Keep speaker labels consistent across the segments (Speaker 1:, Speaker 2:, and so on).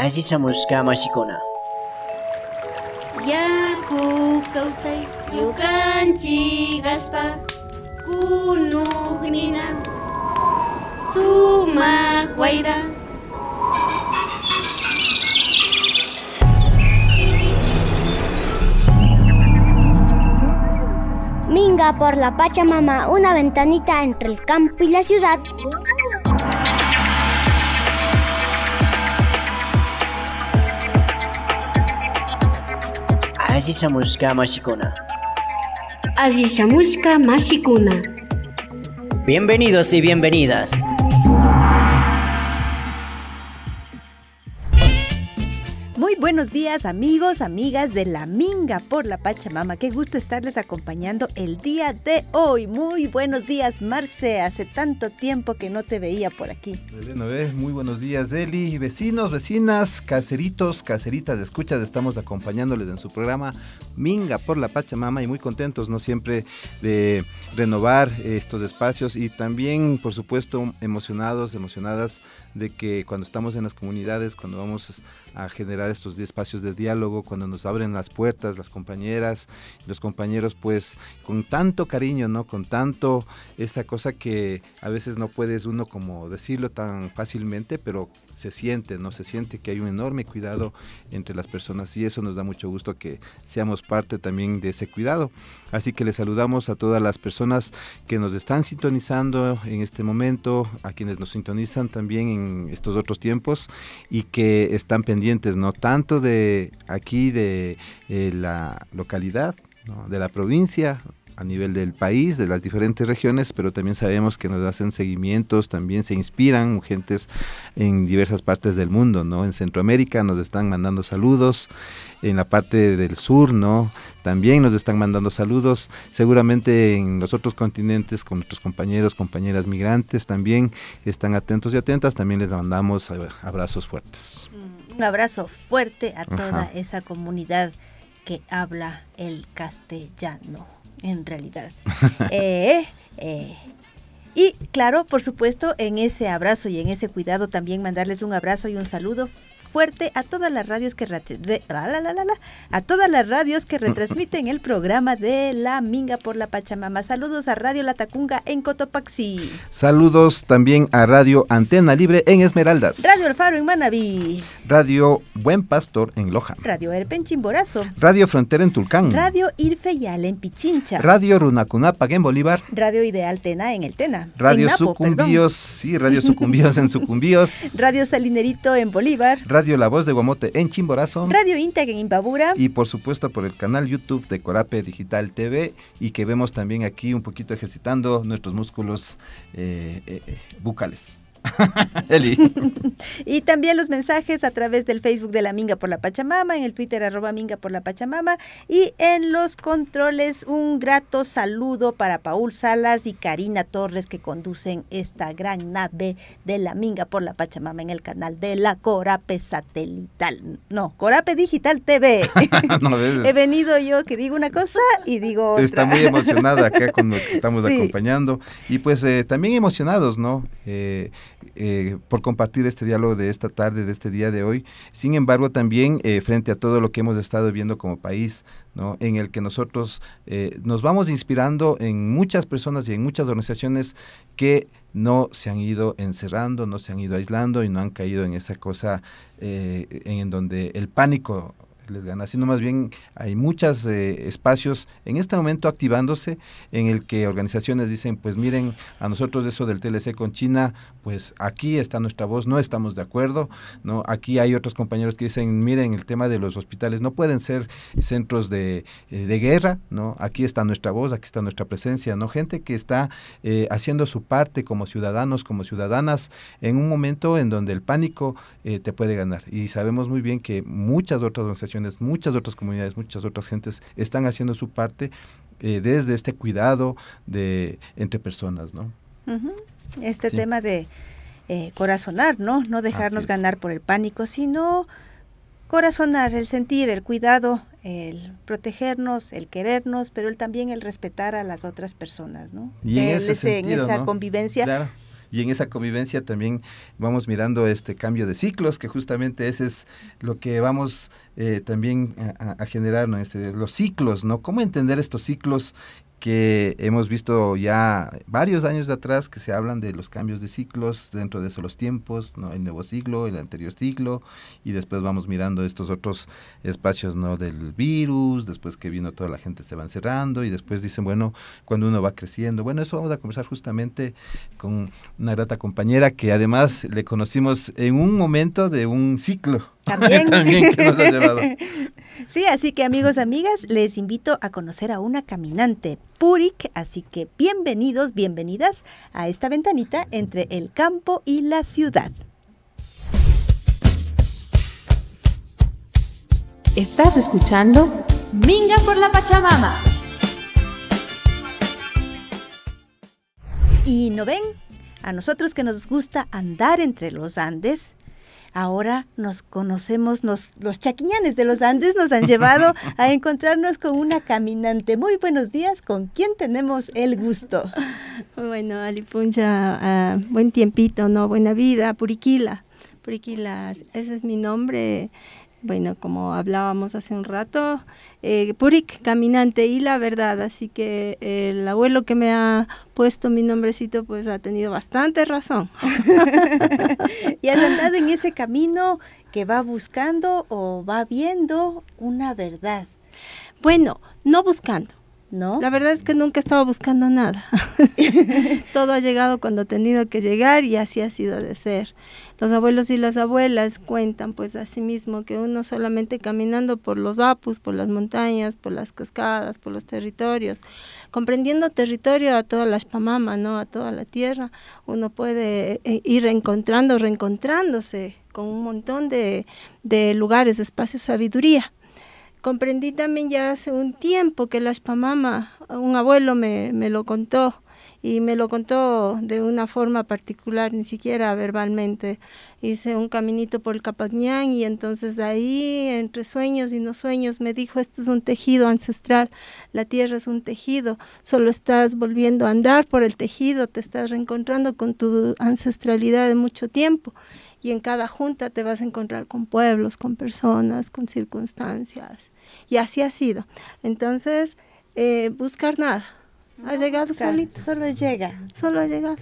Speaker 1: عزيزة كاماشيكونا
Speaker 2: Yarku kausay yukanchi gaspa kunuk suma sumak Minga por la Pachamama, una ventanita entre el campo y la ciudad.
Speaker 3: Aziza Así Mashikuna. Aziza Muska Mashikuna. Bienvenidos y bienvenidas.
Speaker 2: Muy buenos días amigos, amigas de la Minga por la Pachamama. Qué gusto estarles acompañando el día de hoy. Muy buenos días Marce, hace tanto tiempo que no te veía por aquí.
Speaker 1: muy buenos días Deli, vecinos, vecinas, caseritos, caseritas de escuchas, estamos acompañándoles en su programa Minga por la Pachamama y muy contentos, ¿no? Siempre de renovar estos espacios y también, por supuesto, emocionados, emocionadas de que cuando estamos en las comunidades, cuando vamos a generar estos espacios, de diálogo, cuando nos abren las puertas las compañeras, los compañeros, pues con tanto cariño, ¿no? Con tanto esta cosa que a veces no puedes uno como decirlo tan fácilmente, pero se siente, ¿no? Se siente que hay un enorme cuidado entre las personas y eso nos da mucho gusto que seamos parte también de ese cuidado. Así que les saludamos a todas las personas que nos están sintonizando en este momento, a quienes nos sintonizan también en estos otros tiempos y que están pendientes, ¿no? Tanto de aquí, de eh, la localidad, de la provincia, a nivel del país, de las diferentes regiones, pero también sabemos que nos hacen seguimientos, también se inspiran gentes en diversas partes del mundo, ¿no? En Centroamérica nos están mandando saludos, en la parte del sur, ¿no? También nos están mandando saludos, seguramente en los otros continentes, con nuestros compañeros, compañeras migrantes también están atentos y atentas, también les mandamos abrazos fuertes.
Speaker 2: Mm, un abrazo fuerte a toda esa comunidad que habla el castellano en realidad. Eh, eh. Y claro, por supuesto, en ese abrazo y en ese cuidado también mandarles un abrazo y un saludo fuerte a todas las radios que a todas las radios que retransmiten el programa de La Minga por la Pachamama. Saludos a Radio La Tacunga en Cotopaxi.
Speaker 1: Saludos también a Radio Antena Libre en Esmeraldas. Radio
Speaker 2: El Faro en Manabí.
Speaker 1: Radio Buen Pastor en Loja.
Speaker 2: Radio El en Chimborazo.
Speaker 1: Radio Frontera en Tulcán. Radio
Speaker 2: Irfeyal en Pichincha.
Speaker 1: Radio Runacunapag en Bolívar.
Speaker 2: Radio Ideal Tena en El Tena. Radio Sucumbíos,
Speaker 1: sí, Radio Sucumbíos en Sucumbíos.
Speaker 2: Radio Salinerito en Bolívar.
Speaker 1: Radio Radio La Voz de Guamote en Chimborazo, Radio
Speaker 2: Integ en Imbabura y
Speaker 1: por supuesto por el canal YouTube de Corape Digital TV y que vemos también aquí un poquito ejercitando nuestros músculos eh, eh, eh, bucales.
Speaker 2: y también los mensajes a través del Facebook de la Minga por la Pachamama, en el Twitter arroba Minga por la Pachamama y en los controles un grato saludo para Paul Salas y Karina Torres que conducen esta gran nave de la Minga por la Pachamama en el canal de la Corape Satelital. No, Corape Digital TV. He venido yo que digo una cosa y digo otra. Está muy emocionada acá con
Speaker 1: lo que estamos acompañando y pues eh, también emocionados, ¿no? Eh, eh, por compartir este diálogo de esta tarde, de este día de hoy. Sin embargo, también eh, frente a todo lo que hemos estado viendo como país, ¿no? en el que nosotros eh, nos vamos inspirando en muchas personas y en muchas organizaciones que no se han ido encerrando, no se han ido aislando y no han caído en esa cosa en donde el pánico les gana, sino más bien hay muchos espacios en este momento activándose en el que organizaciones dicen, pues miren, a nosotros eso del TLC con China pues aquí está nuestra voz, no estamos de acuerdo, ¿no? Aquí hay otros compañeros que dicen, miren, el tema de los hospitales no pueden ser centros de, eh, guerra, ¿no? Aquí está nuestra voz, aquí está nuestra presencia, ¿no? Gente que está eh, haciendo su parte como ciudadanos, como ciudadanas, en un momento en donde el pánico eh, te puede ganar. Y sabemos muy bien que muchas otras organizaciones, muchas otras comunidades, muchas otras gentes están haciendo su parte desde este cuidado de entre personas, ¿no?
Speaker 2: este tema de eh, corazonar, ¿no? No dejarnos ganar por el pánico, sino corazonar, el sentir, el cuidado, el protegernos, el querernos, pero el, también el respetar a las otras personas, ¿no? Y en, esa convivencia. Claro
Speaker 1: y en esa convivencia también vamos mirando este cambio de ciclos, que justamente ese es lo que vamos eh, también a, a generar, ¿no? este, los ciclos, ¿no? ¿Cómo entender estos ciclos que hemos visto ya varios años de atrás que se hablan de los cambios de ciclos dentro de esos los tiempos, ¿no? el nuevo siglo, el anterior siglo, y después vamos mirando estos otros espacios no del virus, después que vino toda la gente se va cerrando y después dicen, bueno, cuando uno va creciendo. Bueno, eso vamos a conversar justamente con una grata compañera que además le conocimos en un momento de un ciclo. También, También que nos ha llevado.
Speaker 2: Sí, así que amigos, amigas, les invito a conocer a una caminante Purik, así que bienvenidos, bienvenidas a esta ventanita entre el campo y la ciudad.
Speaker 3: Estás escuchando
Speaker 2: Minga por la Pachamama. ¿Y no ven? A nosotros que nos gusta andar entre los Andes, Ahora nos conocemos, nos, los chaquiñanes de los Andes nos han llevado a encontrarnos con una caminante. Muy buenos días, ¿con quién tenemos el gusto? Bueno, Alipuncha, ah, buen tiempito, ¿no? Buena vida, Puriquila.
Speaker 3: Puriquila, ese es mi nombre bueno, como hablábamos hace un rato, eh, Purik, caminante y la verdad. Así que el abuelo que me ha
Speaker 2: puesto mi nombrecito, pues ha tenido bastante razón. ¿Y han andado en ese camino que va buscando o va viendo una verdad? Bueno, no buscando. La verdad es que nunca estaba buscando nada.
Speaker 3: Todo ha llegado cuando ha tenido que llegar y así ha sido de ser. Los abuelos y las abuelas cuentan pues así mismo que uno solamente caminando por los apus, por las montañas, por las cascadas, por los territorios, comprendiendo territorio a toda la Pamama, ¿no? A toda la tierra, uno puede eh, ir reencontrando, reencontrándose con un montón de, de lugares, espacios, sabiduría comprendí también ya hace un tiempo que la Pamama, un abuelo me, me, lo contó y me lo contó de una forma particular, ni siquiera verbalmente. Hice un caminito por el Capacñán y entonces ahí, entre sueños y no sueños, me dijo, esto es un tejido ancestral, la tierra es un tejido, solo estás volviendo a andar por el tejido, te estás reencontrando con tu ancestralidad de mucho tiempo y en cada junta te vas a encontrar con pueblos, con personas, con circunstancias. Y así ha sido. Entonces, eh, buscar nada. ha llegado solito.
Speaker 2: Solo llega. Solo ha llegado.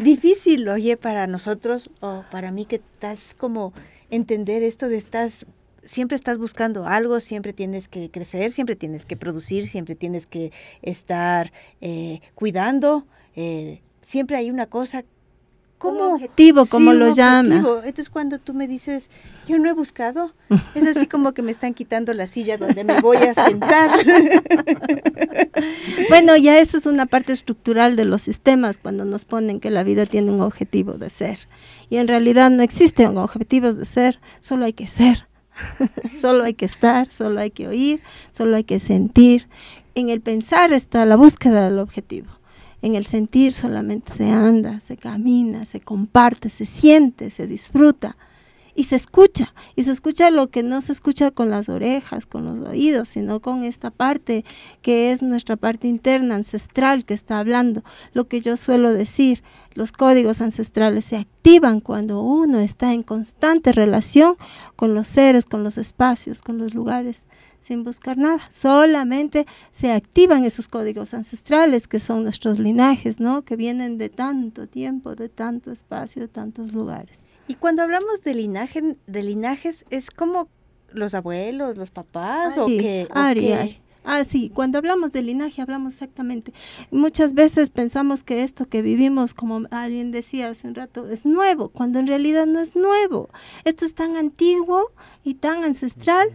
Speaker 2: Difícil, oye, para nosotros o para mí que estás como entender esto de estás siempre estás buscando algo, siempre tienes que crecer, siempre tienes que producir, siempre tienes que estar eh, cuidando. Eh, siempre hay una cosa ¿Cómo? objetivo, como lo Entonces cuando tú me dices, yo no he buscado, es así como que me están quitando la silla donde me voy a sentar.
Speaker 3: bueno, ya eso es una parte estructural de los sistemas cuando nos ponen que la vida tiene un objetivo de ser. Y en realidad no existen objetivos de ser, solo hay que ser. solo hay que estar, solo hay que oír, solo hay que sentir. En el pensar está la búsqueda del objetivo. En el sentir solamente se anda, se camina, se comparte, se siente, se disfruta y se escucha, y se escucha lo que no se escucha con las orejas, con los oídos, sino con esta parte que es nuestra parte interna, ancestral, que está hablando. Lo que yo suelo decir, los códigos ancestrales se activan cuando uno está en constante relación con los seres, con los espacios, con los lugares, sin buscar nada. Solamente se activan esos códigos ancestrales que son nuestros linajes, ¿no? Que vienen de tanto tiempo, de tanto espacio, de tantos lugares.
Speaker 2: Y cuando hablamos de linaje, de linajes, es como los abuelos, los papás, o qué. Ah, sí, cuando hablamos de linaje hablamos exactamente.
Speaker 3: Muchas veces pensamos que esto que vivimos, como alguien decía hace un rato, es nuevo, cuando en realidad no es nuevo. Esto es tan antiguo y tan ancestral,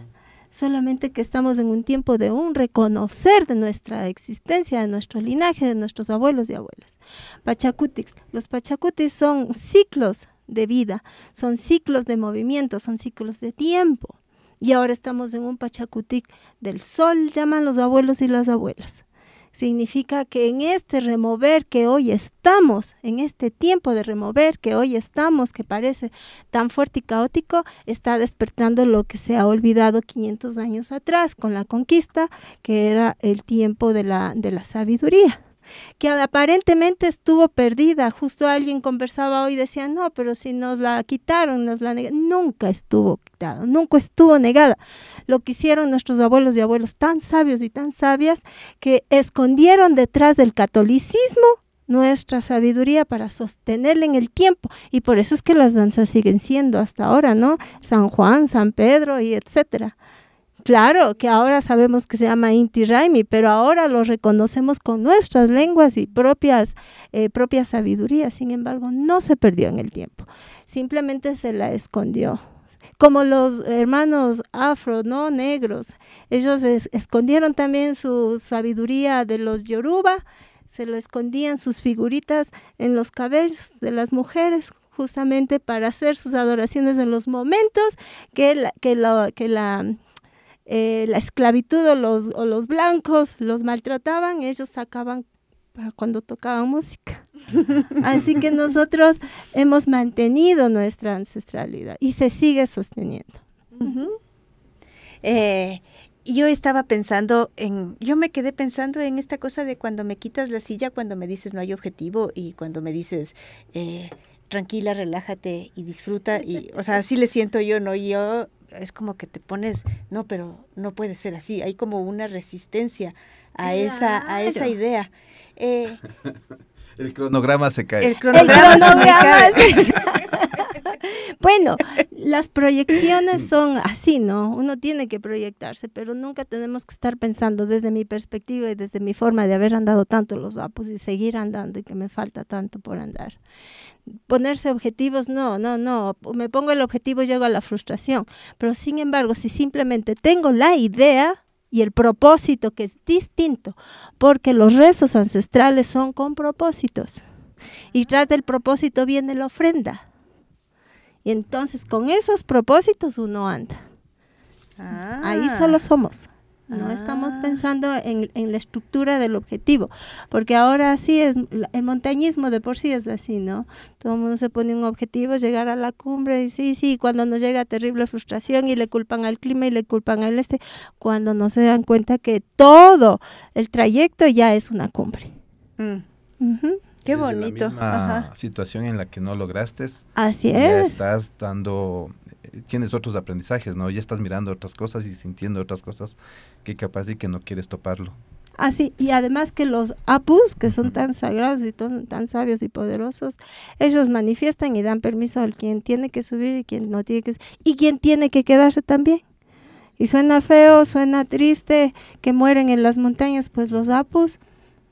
Speaker 3: solamente que estamos en un tiempo de un reconocer de nuestra existencia, de nuestro linaje, de nuestros abuelos y abuelas. Pachacutis. los pachacutis son ciclos de vida, son ciclos de movimiento, son ciclos de tiempo. Y ahora estamos en un pachacutic del sol, llaman los abuelos y las abuelas. Significa que en este remover que hoy estamos, en este tiempo de remover que hoy estamos, que parece tan fuerte y caótico, está despertando lo que se ha olvidado 500 años atrás con la conquista, que era el tiempo de la, de la sabiduría que aparentemente estuvo perdida. Justo alguien conversaba hoy y decía, no, pero si nos la quitaron, nos la negaron. Nunca estuvo quitada, nunca estuvo negada. Lo que hicieron nuestros abuelos y abuelos tan sabios y tan sabias que escondieron detrás del catolicismo nuestra sabiduría para sostenerla en el tiempo. Y por eso es que las danzas siguen siendo hasta ahora, ¿no? San Juan, San Pedro y etcétera. Claro, que ahora sabemos que se llama Inti Raimi, pero ahora lo reconocemos con nuestras lenguas y propias, eh, Sin embargo, no se perdió en el tiempo, simplemente se la escondió. Como los hermanos afro, no negros, ellos escondieron también su sabiduría de los yoruba, se lo escondían sus figuritas en los cabellos de las mujeres justamente para hacer sus adoraciones en los momentos que la, que, que la eh, la esclavitud o los, los blancos los maltrataban, ellos sacaban para cuando tocaban música. Así que nosotros hemos mantenido nuestra ancestralidad
Speaker 2: y se sigue sosteniendo. Eh, yo estaba pensando en, yo me quedé pensando en esta cosa de cuando me quitas la silla, cuando me dices no hay objetivo y cuando me dices... Eh, tranquila, relájate y disfruta. Y, o sea, así le siento yo, ¿no? Yo es como que te pones, no, pero no puede ser así, hay como una resistencia a, esa, a esa idea. Eh,
Speaker 1: el cronograma se cae. El cronograma, me se cae.
Speaker 2: bueno,
Speaker 3: las proyecciones son así, ¿no? Uno tiene que proyectarse, pero nunca tenemos que estar pensando desde mi perspectiva y desde mi forma de haber andado tanto los apos y seguir andando y que me falta tanto por andar. Ponerse objetivos, no, no, no. Me pongo el objetivo y llego a la frustración. Pero sin embargo, si simplemente tengo la idea, y el propósito que es distinto, porque los rezos ancestrales son con propósitos. Y tras del propósito viene la ofrenda. Y entonces con esos propósitos uno anda.
Speaker 2: Ahí ah. solo
Speaker 3: somos. No ah. estamos pensando en, la estructura del objetivo, porque ahora sí es, el montañismo de por sí es así, ¿no? Todo el mundo se pone un objetivo, llegar a la cumbre, y sí, sí, cuando nos llega terrible frustración y le culpan al clima y le culpan al este, cuando no se dan cuenta que todo el trayecto ya es una cumbre.
Speaker 2: Mm. Qué bonito. La
Speaker 1: situación en la que no lograste. Así es. estás dando, eh, tienes otros aprendizajes, ¿no? Ya estás mirando otras cosas y sintiendo otras cosas que capaz y que no quieres toparlo.
Speaker 3: Así, y además que los apus, que son tan sagrados y tan sabios y poderosos, ellos manifiestan y dan permiso al quien tiene que subir y quien no tiene que subir, y quien tiene que quedarse también. Y suena feo, suena triste que mueren en las montañas, pues los apus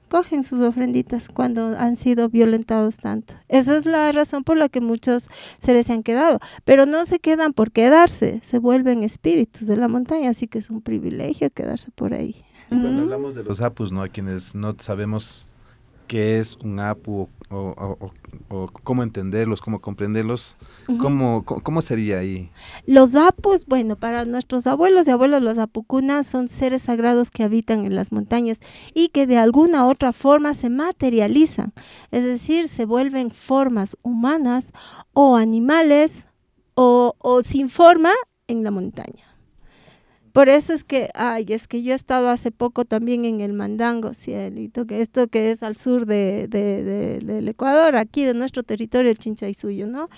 Speaker 3: cogen sus ofrenditas cuando han sido violentados tanto. Esa es la razón por la que muchos seres se han quedado, pero no se quedan por quedarse, se vuelven espíritus de la montaña, así que es un privilegio quedarse
Speaker 1: por ahí. Cuando mm. hablamos de los apus, ¿no? A quienes no sabemos qué es un APU o, cómo entenderlos, cómo comprenderlos, cómo, sería ahí.
Speaker 3: Los APUs, bueno, para nuestros abuelos y abuelos, los apucunas son seres sagrados que habitan en las montañas y que de alguna u otra forma se materializan, es decir, se vuelven formas humanas o animales o sin forma en la montaña. Por eso es que, ay, es que yo he estado hace poco también en el Mandango, cielito, que esto que es al sur de, del Ecuador, aquí de nuestro territorio, el Chinchaysuyo, ¿no?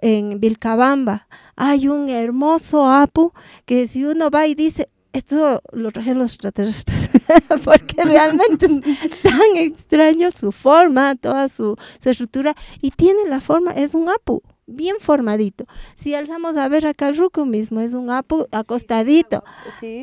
Speaker 3: En Vilcabamba, hay un hermoso apu que si uno va y dice, esto lo trajeron los extraterrestres, porque realmente es tan extraño su forma, toda su, su estructura, y tiene la forma, es un apu, bien formadito. Si alzamos a ver acá el ruco mismo, es un apu acostadito.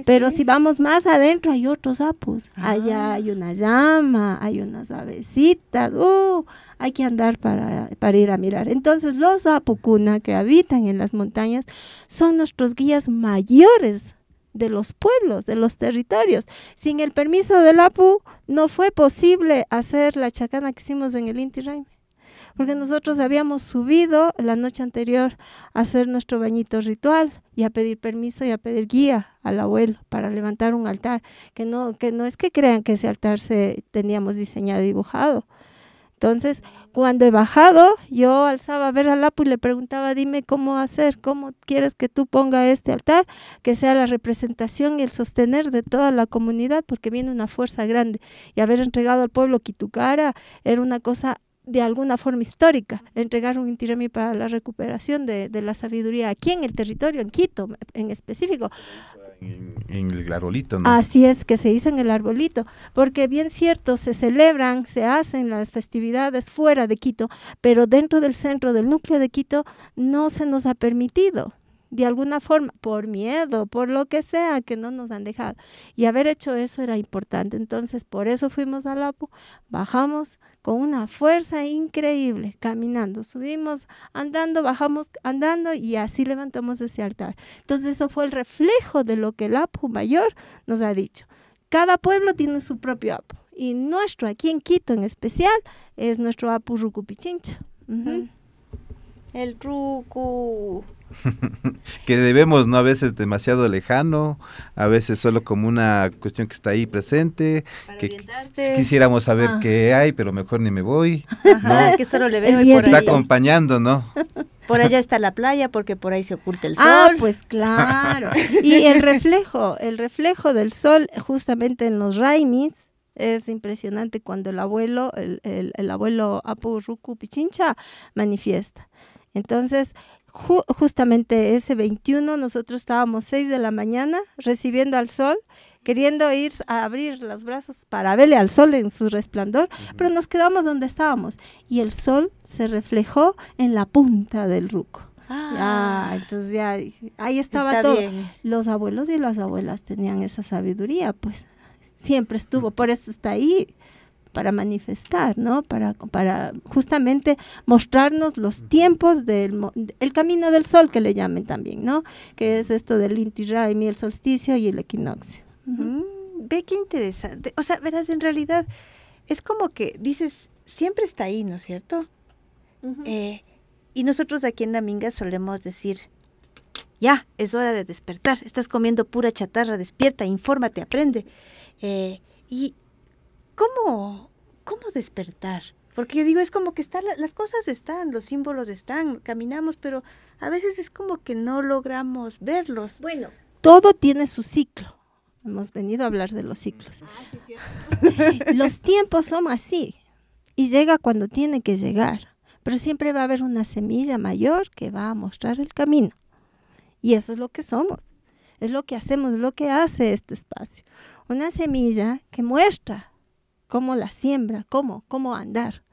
Speaker 3: pero si vamos más adentro, hay otros apus. Allá ah. hay una llama, hay unas abecitas, uh, hay que andar para, ir a mirar. Entonces, los apucuna que habitan en las montañas son nuestros guías mayores de los pueblos, de los territorios. Sin el permiso del APU no fue posible hacer la chacana que hicimos en el Inti porque nosotros habíamos subido la noche anterior a hacer nuestro bañito ritual y a pedir permiso y a pedir guía al abuelo para levantar un altar, que no, que no es que crean que ese altar se teníamos diseñado y dibujado. Entonces, cuando he bajado, yo alzaba a ver a Apu y le preguntaba, dime cómo hacer, cómo quieres que tú ponga este altar, que sea la representación y el sostener de toda la comunidad, porque viene una fuerza grande. Y haber entregado al pueblo Kitukara era una cosa de alguna forma histórica, entregar un tirami para la recuperación de, la sabiduría aquí en el territorio, en Quito en específico.
Speaker 1: En, en, el arbolito, ¿no? Así
Speaker 3: es, que se hizo en el arbolito, porque bien cierto, se celebran, se hacen las festividades fuera de Quito, pero dentro del centro, del núcleo de Quito, no se nos ha permitido de alguna forma, por miedo, por lo que sea que no nos han dejado. Y haber hecho eso era importante. Entonces, por eso fuimos al Apu. bajamos con una fuerza increíble, caminando, subimos, andando, bajamos, andando y así levantamos ese altar. Entonces, eso fue el reflejo de lo que el Apu mayor nos ha dicho. Cada pueblo tiene su propio Apu. Y nuestro, aquí en Quito en especial, es nuestro Apu Rucupichincha. Mm. El Ruku.
Speaker 1: que debemos, ¿no? A veces demasiado lejano, a veces solo como una cuestión que está ahí presente, que quisiéramos saber ah. qué hay, pero mejor ni me voy. que
Speaker 2: solo le veo y por Está
Speaker 1: acompañando, ¿no?
Speaker 2: Por allá está la playa porque por ahí se oculta el ah, sol. Ah, pues claro. y el
Speaker 3: reflejo, el reflejo del sol justamente en los raimis es impresionante cuando el abuelo, el, el, abuelo Apu Ruku Pichincha manifiesta. Entonces, justamente ese 21 nosotros estábamos 6 de la mañana recibiendo al sol, queriendo ir a abrir los brazos para verle al sol en su resplandor, pero nos quedamos donde estábamos y el sol se reflejó en la punta del ruco. Ah, entonces ya ahí estaba todo. Los abuelos y las abuelas tenían esa sabiduría, pues siempre estuvo, por eso está ahí para manifestar, ¿no? Para, para justamente mostrarnos los tiempos del el camino del sol que le llamen también, ¿no? Que es esto del Inti y el solsticio y el equinoccio.
Speaker 2: Mm, ve qué interesante. O sea, verás, en realidad es como que dices, siempre está ahí, ¿no es cierto? Eh, y nosotros aquí en La solemos decir, ya, es hora de despertar, estás comiendo pura chatarra, despierta, infórmate, aprende. Eh, y ¿cómo, cómo despertar? Porque yo digo, es como que están, las cosas están, los símbolos están, caminamos, pero a veces es como que no logramos verlos. Bueno,
Speaker 3: todo tiene su ciclo. Hemos venido a hablar de los ciclos. Ah, los tiempos son así y llega cuando tiene que llegar, pero siempre va a haber una semilla mayor que va a mostrar el camino. Y eso es lo que somos, es lo que hacemos, lo que hace este espacio. Una semilla que muestra cómo la siembra, cómo, cómo andar.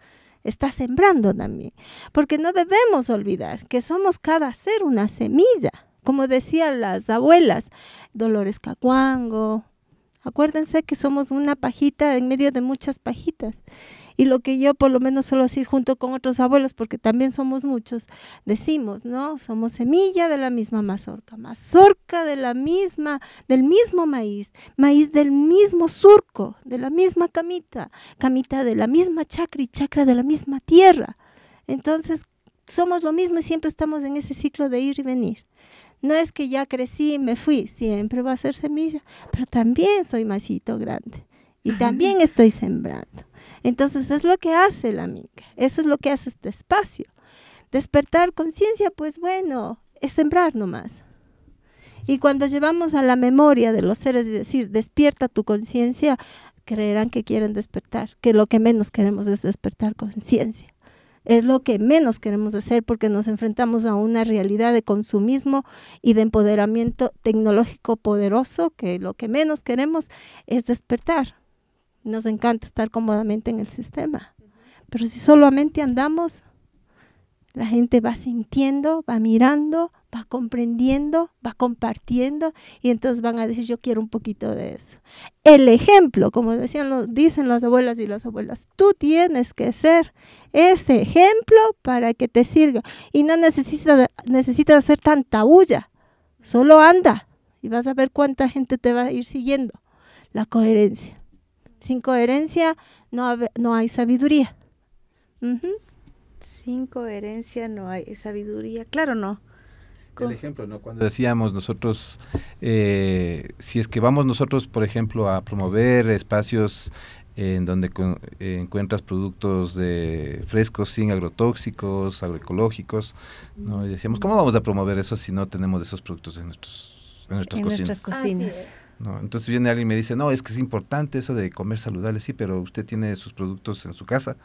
Speaker 3: Está sembrando también, porque no debemos olvidar que somos cada ser una semilla, como decían las abuelas, Dolores Cacuango. Acuérdense que somos una pajita en medio de muchas pajitas y lo que yo por lo menos suelo decir junto con otros abuelos, porque también somos muchos, decimos, ¿no? Somos semilla de la misma mazorca, mazorca de la misma, del mismo maíz, maíz del mismo surco, de la misma camita, camita de la misma chakra y chakra de la misma tierra. Entonces, somos lo mismo y siempre estamos en ese ciclo de ir y venir. No es que ya crecí y me fui, siempre va a ser semilla, pero también soy macito grande y también estoy sembrando. Entonces es lo que hace la minga, eso es lo que hace este espacio. Despertar conciencia, pues bueno, es sembrar nomás. Y cuando llevamos a la memoria de los seres y decir, despierta tu conciencia, creerán que quieren despertar, que lo que menos queremos es despertar conciencia. Es lo que menos queremos hacer porque nos enfrentamos a una realidad de consumismo y de empoderamiento tecnológico poderoso, que lo que menos queremos es despertar. Nos encanta estar cómodamente en el sistema. Pero si solamente andamos, la gente va sintiendo, va mirando, va comprendiendo, va compartiendo y entonces van a decir yo quiero un poquito de eso. El ejemplo, como decían los, dicen las abuelas y las abuelas, tú tienes que ser ese ejemplo para que te sirva y no necesitas, necesitas hacer tanta bulla, solo anda y vas a ver cuánta gente te va a ir siguiendo. La coherencia. Sin coherencia no, no hay sabiduría.
Speaker 2: Sin coherencia no hay sabiduría, claro, no.
Speaker 1: Por ejemplo, ¿no? Cuando decíamos nosotros, eh, si es que vamos nosotros, por ejemplo, a promover espacios en donde encuentras productos de frescos sin agrotóxicos, agroecológicos. ¿no? decíamos, ¿cómo vamos a promover eso si no tenemos esos productos en, nuestros, en en Nuestras cocinas. ¿no? Entonces viene alguien y me dice, no, es que es importante eso de comer saludable, sí, pero usted tiene sus productos en su casa.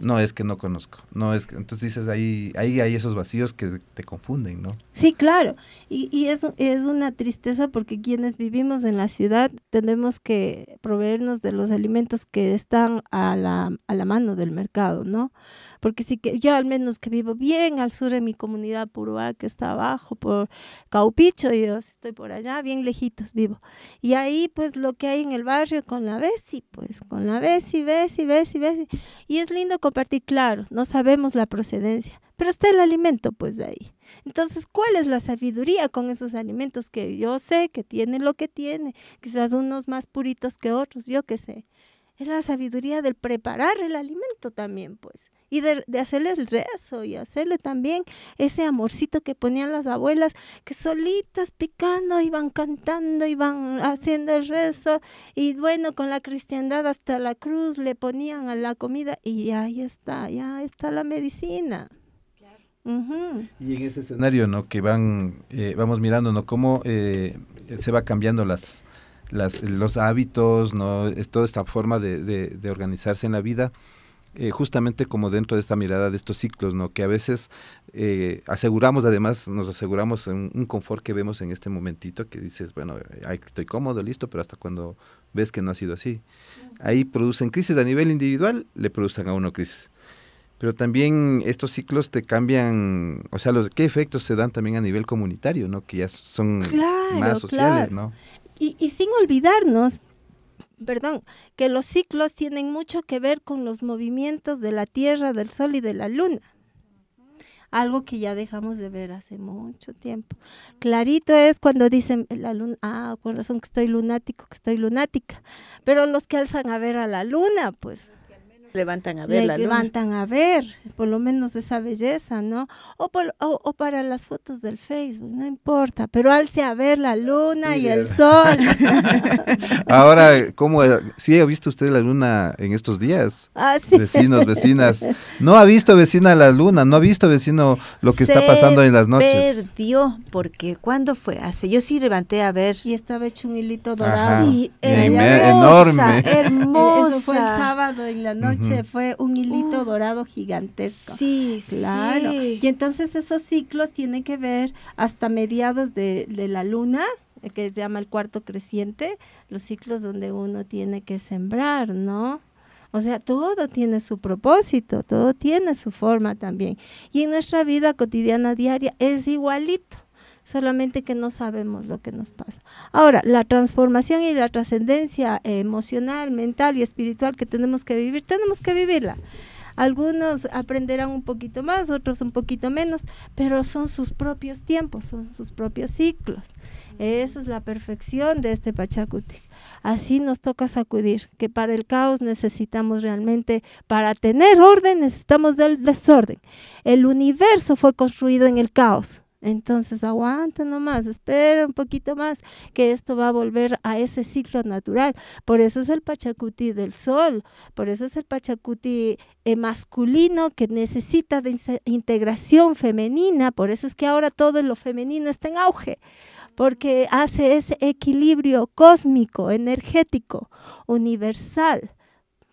Speaker 1: No, es que no conozco. No, es entonces dices, ahí, ahí hay esos vacíos que te confunden, ¿no?
Speaker 2: Sí,
Speaker 3: claro. Y, y es, es una tristeza porque quienes vivimos en la ciudad tenemos que proveernos de los alimentos que están a la, a la mano del mercado, ¿no? Porque sí que yo al menos que vivo bien al sur de mi comunidad purua que está abajo por Caupicho, yo estoy por allá, bien lejitos vivo y ahí pues lo que hay en el barrio con la Besi, pues con la Besi, Besi, Besi, Besi. Y es lindo compartir, claro, no sabemos la procedencia, pero está el alimento pues de ahí. Entonces, ¿cuál es la sabiduría con esos alimentos que yo sé que tiene lo que tiene? Quizás unos más puritos que otros, yo qué sé. Es la sabiduría del preparar el alimento también, pues y de, hacerle el rezo y hacerle también ese amorcito que ponían las abuelas, que solitas picando iban cantando, iban haciendo el rezo y bueno, con la cristiandad hasta la cruz le ponían a la comida y ahí está, ya está la medicina.
Speaker 1: Y en ese escenario, ¿no? Que van, eh, vamos mirando, ¿no? Cómo eh, se va cambiando las, los hábitos, ¿no? toda esta forma de, de organizarse en la vida. Eh, justamente como dentro de esta mirada de estos ciclos, ¿no? Que a veces eh, aseguramos, además, nos aseguramos un, un, confort que vemos en este momentito, que dices, bueno, estoy cómodo, listo, pero hasta cuando ves que no ha sido así. Ahí producen crisis a nivel individual, le producen a uno crisis. Pero también estos ciclos te cambian, o sea, los qué efectos se dan también a nivel comunitario, ¿no? Que ya son más sociales, claro. ¿no?
Speaker 3: Y, y sin olvidarnos perdón, que los ciclos tienen mucho que ver con los movimientos de la Tierra, del Sol y de la Luna. Algo que ya dejamos de ver hace mucho tiempo. Clarito es cuando dicen la luna, ah, con razón que estoy lunático, que estoy lunática. Pero los que alzan a ver a la luna, pues
Speaker 2: levantan a ver le levantan
Speaker 3: a ver por lo menos esa belleza no o, o, para las fotos del Facebook no importa pero alce a ver la luna y, el, sol
Speaker 1: ahora cómo si ha visto usted la luna en estos días ah, vecinos vecinas no ha visto vecina la luna no ha visto vecino lo que está pasando en las noches
Speaker 2: perdió porque cuándo fue hace yo sí levanté a ver y estaba hecho un hilito dorado sí, enorme hermosa e-, eso fue el sábado
Speaker 3: en la noche fue un hilito uh. dorado gigantesco. Sí, claro. Y entonces esos ciclos tienen que ver hasta mediados de la luna eh, que se llama el cuarto creciente, los ciclos donde uno tiene que sembrar, ¿no? O sea, todo tiene su propósito, todo tiene su forma también. Y en nuestra vida cotidiana diaria es igualito solamente que no sabemos lo que nos pasa. Ahora, la transformación y la trascendencia eh, emocional, mental y espiritual que tenemos que vivir, tenemos que vivirla. Algunos aprenderán un poquito más, otros un poquito menos, pero son sus propios tiempos, son sus propios ciclos. Esa es la perfección de este Pachacuti. Así nos toca sacudir, que para el caos necesitamos realmente, para tener orden necesitamos del desorden. El universo fue construido en el caos. Entonces aguanta nomás, espera un poquito más, que esto va a volver a ese ciclo natural. Por eso es el pachacuti del sol, por eso es el pachacuti eh, masculino que necesita de integración femenina, por eso es que ahora todo lo femenino está en auge, porque hace ese equilibrio cósmico, energético, universal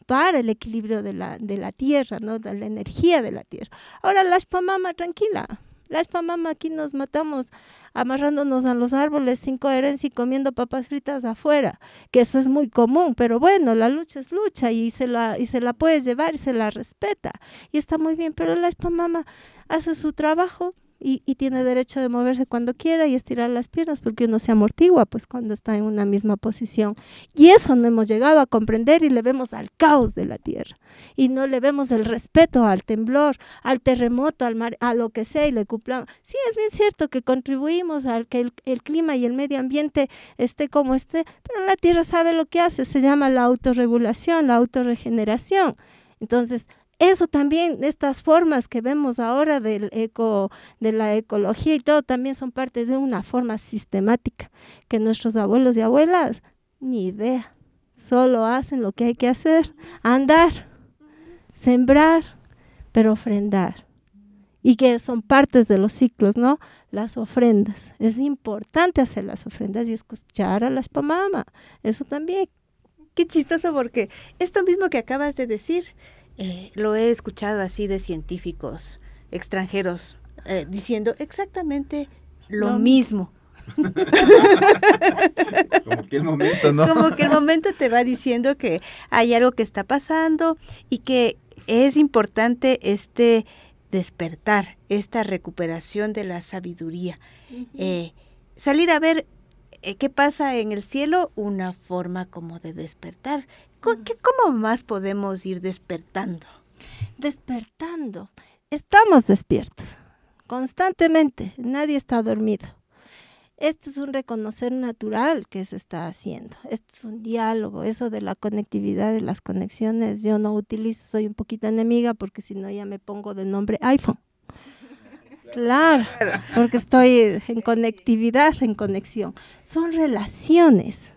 Speaker 3: para el equilibrio de la, tierra, ¿no? de la energía de la tierra. Ahora la Pamama, tranquila, la espamama aquí nos matamos amarrándonos a los árboles sin coherencia y comiendo papas fritas afuera, que eso es muy común, pero bueno, la lucha es lucha y se la, y se la puede llevar y se la respeta. Y está muy bien, pero la espamama hace su trabajo y, tiene derecho de moverse cuando quiera y estirar las piernas porque uno se amortigua pues cuando está en una misma posición. Y eso no hemos llegado a comprender y le vemos al caos de la tierra y no le vemos el respeto al temblor, al terremoto, al mar, a lo que sea y le cumplamos. Sí, es bien cierto que contribuimos al que el, el clima y el medio ambiente esté como esté, pero la tierra sabe lo que hace, se llama la autorregulación, la autorregeneración. Entonces, eso también, estas formas que vemos ahora del eco, de la ecología y todo, también son parte de una forma sistemática que nuestros abuelos y abuelas, ni idea, solo hacen lo que hay que hacer, andar, sembrar, pero ofrendar. Y que son partes de los ciclos, ¿no? Las ofrendas. Es importante hacer las ofrendas y escuchar a las pamama. Eso también.
Speaker 2: Qué chistoso porque esto mismo que acabas de decir, eh, lo he escuchado así de científicos extranjeros eh, diciendo exactamente lo mismo. Como que el momento, te va diciendo que hay algo que está pasando y que es importante este despertar, esta recuperación de la sabiduría. Eh, salir a ver qué pasa en el cielo, una forma como de despertar. ¿Cómo más podemos ir despertando? Despertando. Estamos despiertos
Speaker 3: constantemente. Nadie está dormido. esto es un reconocer natural que se está haciendo. esto es un diálogo. Eso de la conectividad, de las conexiones, yo no utilizo, soy un poquito enemiga porque si no ya me pongo de nombre iPhone. Claro, porque estoy en conectividad, en conexión. Son relaciones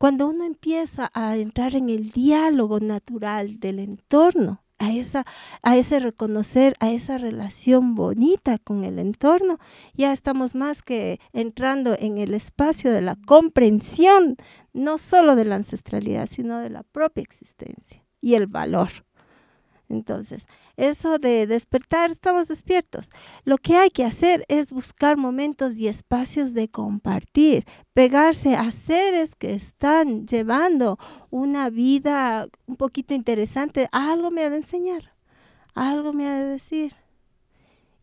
Speaker 3: cuando uno empieza a entrar en el diálogo natural del entorno, a, esa, a ese reconocer, a esa relación bonita con el entorno, ya estamos más que entrando en el espacio de la comprensión, no solo de la ancestralidad, sino de la propia existencia y el valor. Entonces, eso de despertar, estamos despiertos. Lo que hay que hacer es buscar momentos y espacios de compartir, pegarse a seres que están llevando una vida un poquito interesante. Algo me ha de enseñar, algo me ha de decir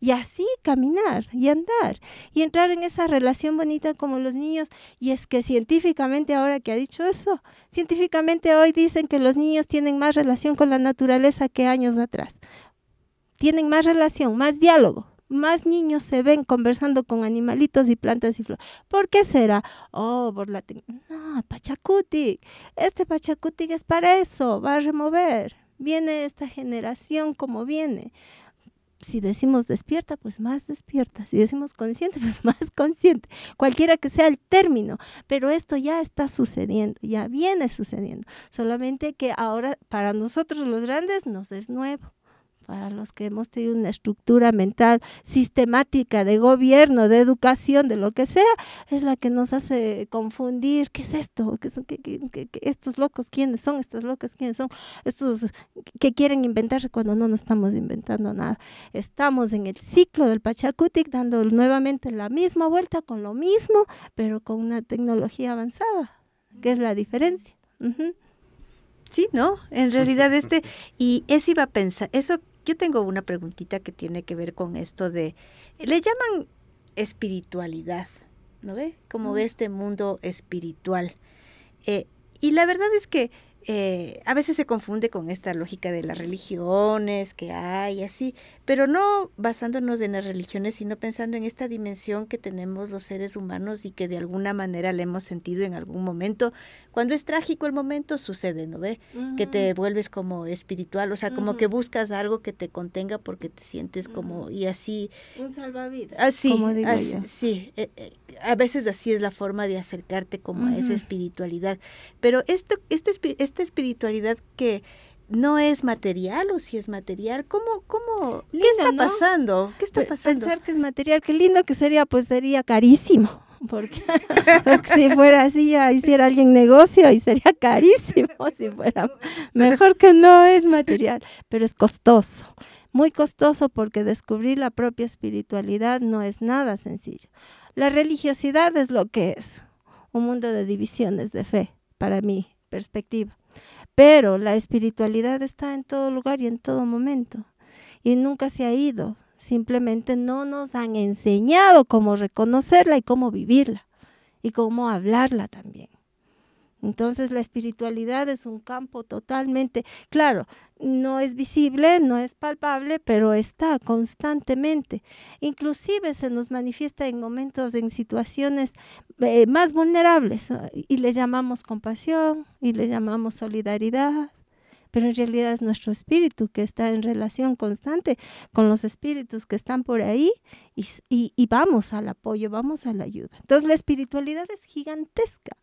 Speaker 3: y así caminar y andar y entrar en esa relación bonita como los niños. Y es que científicamente, ahora que ha dicho eso, científicamente hoy dicen que los niños tienen más relación con la naturaleza que años atrás. Tienen más relación, más diálogo. Más niños se ven conversando con animalitos y plantas y flores. ¿Por qué será? Oh, por la... No, Pachacuti. Este Pachacuti es para eso. Va a remover. Viene esta generación como viene si decimos despierta, pues más despierta. Si decimos consciente, pues más consciente. Cualquiera que sea el término. Pero esto ya está sucediendo, ya viene sucediendo. Solamente que ahora para nosotros los grandes nos es nuevo para los que hemos tenido una estructura mental sistemática de gobierno, de educación, de lo que sea, es la que nos hace confundir, ¿qué es esto? ¿Qué, son, qué, estos locos quiénes son? ¿Estas locas quiénes son? Estos que quieren inventarse cuando no nos estamos inventando nada. Estamos en el ciclo del Pachacutic dando nuevamente la misma vuelta con lo mismo, pero con una tecnología avanzada, que es la diferencia.
Speaker 2: Sí, ¿no? En realidad este, y ese iba a pensar, eso yo tengo una preguntita que tiene que ver con esto de, le llaman espiritualidad, ¿no ve? Como este mundo espiritual. Eh, y la verdad es que eh, a veces se confunde con esta lógica de las religiones que hay, así, pero no basándonos en las religiones, sino pensando en esta dimensión que tenemos los seres humanos y que de alguna manera le hemos sentido en algún momento. Cuando es trágico el momento, sucede, ¿no ve? Que te vuelves como espiritual, o sea, como que buscas algo que te contenga porque te sientes como, y así.
Speaker 3: Un salvavidas. Así, ah, como digo yo.
Speaker 2: sí. Eh, eh, a veces así es la forma de acercarte como a esa espiritualidad. Pero esto, este, este espiritualidad que no es material o si es material? ¿Cómo, cómo, qué está pasando? ¿Qué está pasando? Pensar
Speaker 3: que es material, qué lindo que sería, pues sería carísimo. Porque, porque si fuera así ya hiciera alguien negocio y sería carísimo si fuera mejor que no es material, pero es costoso, muy costoso porque descubrir la propia espiritualidad no es nada sencillo. La religiosidad es lo que es, un mundo de divisiones de fe, para mi perspectiva pero la espiritualidad está en todo lugar y en todo momento. Y nunca se ha ido. Simplemente no nos han enseñado cómo reconocerla y cómo vivirla. Y cómo hablarla también. Entonces la espiritualidad es un campo totalmente, claro, no es visible, no es palpable, pero está constantemente. Inclusive se nos manifiesta en momentos, en situaciones eh, más vulnerables y le llamamos compasión y le llamamos solidaridad, pero en realidad es nuestro espíritu que está en relación constante con los espíritus que están por ahí y vamos al apoyo, vamos a la ayuda. Entonces la espiritualidad es gigantesca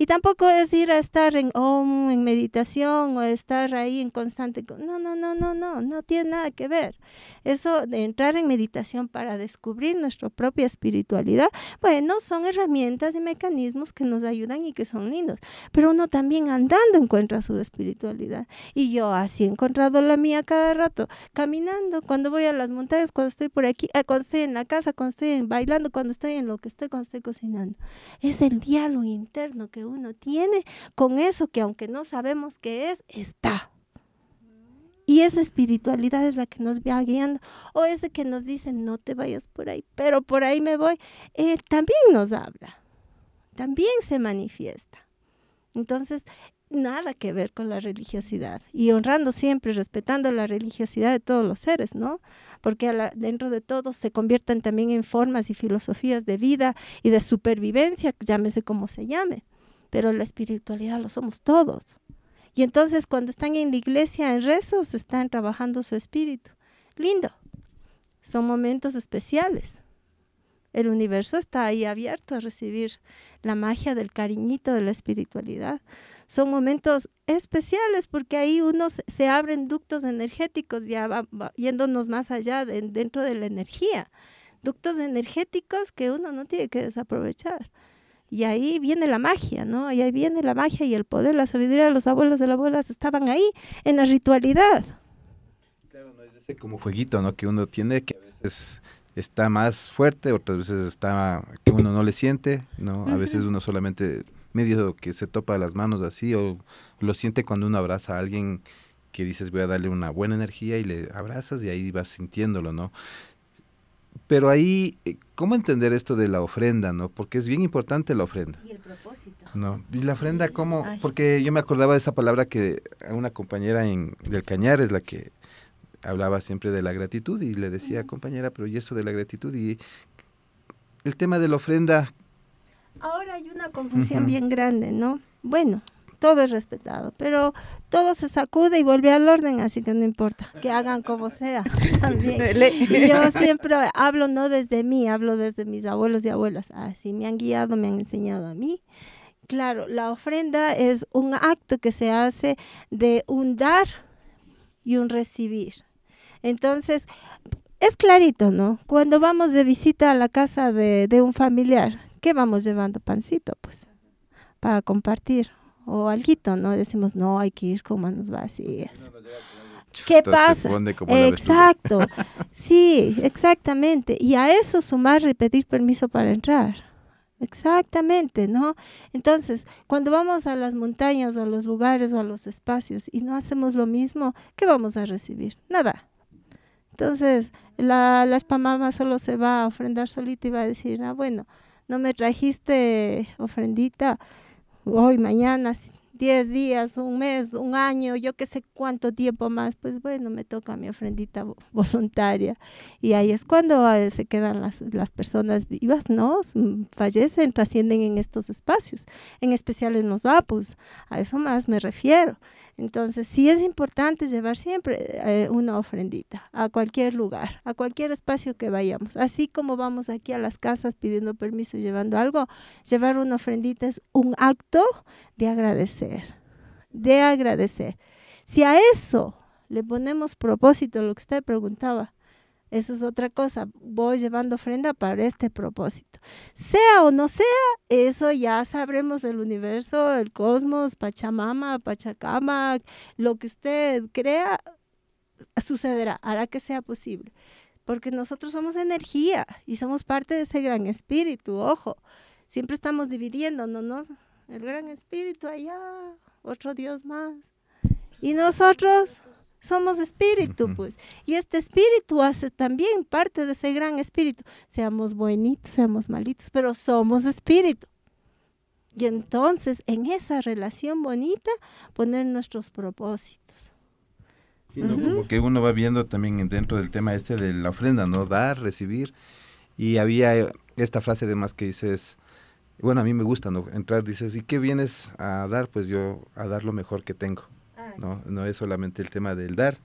Speaker 3: y tampoco es ir a estar en oh, en meditación o estar ahí en constante. No, no, no, no, no, no tiene nada que ver. Eso de entrar en meditación para descubrir nuestra propia espiritualidad, bueno, son herramientas y mecanismos que nos ayudan y que son lindos. Pero uno también andando encuentra su espiritualidad. Y yo así he encontrado la mía cada rato, caminando, cuando voy a las montañas, cuando estoy por aquí, ah, cuando estoy en la casa, cuando estoy bailando, cuando estoy en lo que estoy, cuando estoy cocinando. Es el diálogo interno que uno tiene con eso que aunque no sabemos qué es, está. Y esa espiritualidad es la que nos va guiando. O ese que nos dice, no te vayas por ahí, pero por ahí me voy. también nos habla. También se manifiesta. Entonces, nada que ver con la religiosidad. Y honrando siempre, respetando la religiosidad de todos los seres, ¿no? Porque dentro de todos se convierten también en formas y filosofías de vida y de supervivencia, llámese como se llame pero la espiritualidad lo somos todos. Y entonces cuando están en la iglesia en rezos, están trabajando su espíritu. Lindo. Son momentos especiales. El universo está ahí abierto a recibir la magia del cariñito de la espiritualidad. Son momentos especiales porque ahí uno se, abre abren ductos energéticos, ya va, yéndonos más allá dentro de la energía. Ductos energéticos que uno no tiene que desaprovechar. Y ahí viene la magia, ¿no? Y ahí viene la magia y el poder, la sabiduría de los abuelos de las abuelas estaban ahí, en la ritualidad.
Speaker 1: Claro, no es ese como jueguito, ¿no? Que uno tiene que a veces está más fuerte, otras veces está que uno no le siente, ¿no? A veces uno solamente medio que se topa las manos así o lo siente cuando uno abraza a alguien que dices voy a darle una buena energía y le abrazas y ahí vas sintiéndolo, ¿no? Pero ahí, eh, ¿cómo entender esto de la ofrenda, no? Porque es bien importante la ofrenda. Y el propósito. No, y la ofrenda, ¿cómo? Porque yo me acordaba de esa palabra que una compañera en, del Cañar es la que hablaba siempre de la gratitud y le decía, compañera, pero ¿y esto de la gratitud? Y el tema de la ofrenda.
Speaker 3: Ahora hay una confusión bien grande, ¿no? Bueno, todo es respetado, pero todo se sacude y vuelve al orden, así que no importa, que hagan como sea
Speaker 2: también. yo siempre
Speaker 3: hablo no desde mí, hablo desde mis abuelos y abuelas, así ah, me han guiado, me han enseñado a mí. Claro, la ofrenda es un acto que se hace de un dar y un recibir. Entonces, es clarito, ¿no? Cuando vamos de visita a la casa de, de un familiar, ¿qué vamos llevando? Pancito, pues, para compartir o alguito, ¿no? Decimos, no, hay que ir con manos vacías. ¿Qué pasa? Exacto, sí, exactamente. Y a eso sumar y pedir permiso para entrar. Exactamente, ¿no? Entonces, cuando vamos a las montañas o a los lugares o a los espacios y no hacemos lo mismo, ¿qué vamos a recibir? Nada. Entonces, la, la espamama solo se va a ofrendar solita y va a decir, ah, bueno, no me trajiste ofrendita, hoy, mañana, 10 días, un mes, un año, yo qué sé cuánto tiempo más, pues bueno, me toca mi ofrendita voluntaria. Y ahí es cuando eh, se quedan las, personas vivas, ¿no? Fallecen, trascienden en estos espacios, en especial en los APUS, a eso más me refiero. Entonces, sí es importante llevar siempre eh, una ofrendita a cualquier lugar, a cualquier espacio que vayamos. Así como vamos aquí a las casas pidiendo permiso, y llevando algo, llevar una ofrendita es un acto de agradecer de agradecer. Si a eso le ponemos propósito, lo que usted preguntaba, eso es otra cosa. Voy llevando ofrenda para este propósito. Sea o no sea, eso ya sabremos el universo, el cosmos, Pachamama, Pachacama, lo que usted crea, sucederá, hará que sea posible. Porque nosotros somos energía y somos parte de ese gran espíritu, ojo. Siempre estamos dividiendo, ¿no? el Gran Espíritu allá, otro Dios más. Y nosotros somos espíritu, pues. Y este espíritu hace también parte de ese gran espíritu. Seamos buenitos, seamos malitos, pero somos espíritu. Y entonces, en esa relación bonita, poner nuestros propósitos.
Speaker 1: Porque que uno va viendo también dentro del tema este de la ofrenda, ¿no? Dar, recibir. Y había esta frase además que dices, bueno, a mí me gusta ¿no? entrar, dices, ¿y qué vienes a dar? Pues yo a dar lo mejor que tengo, ah, ¿no? No es solamente el tema del dar,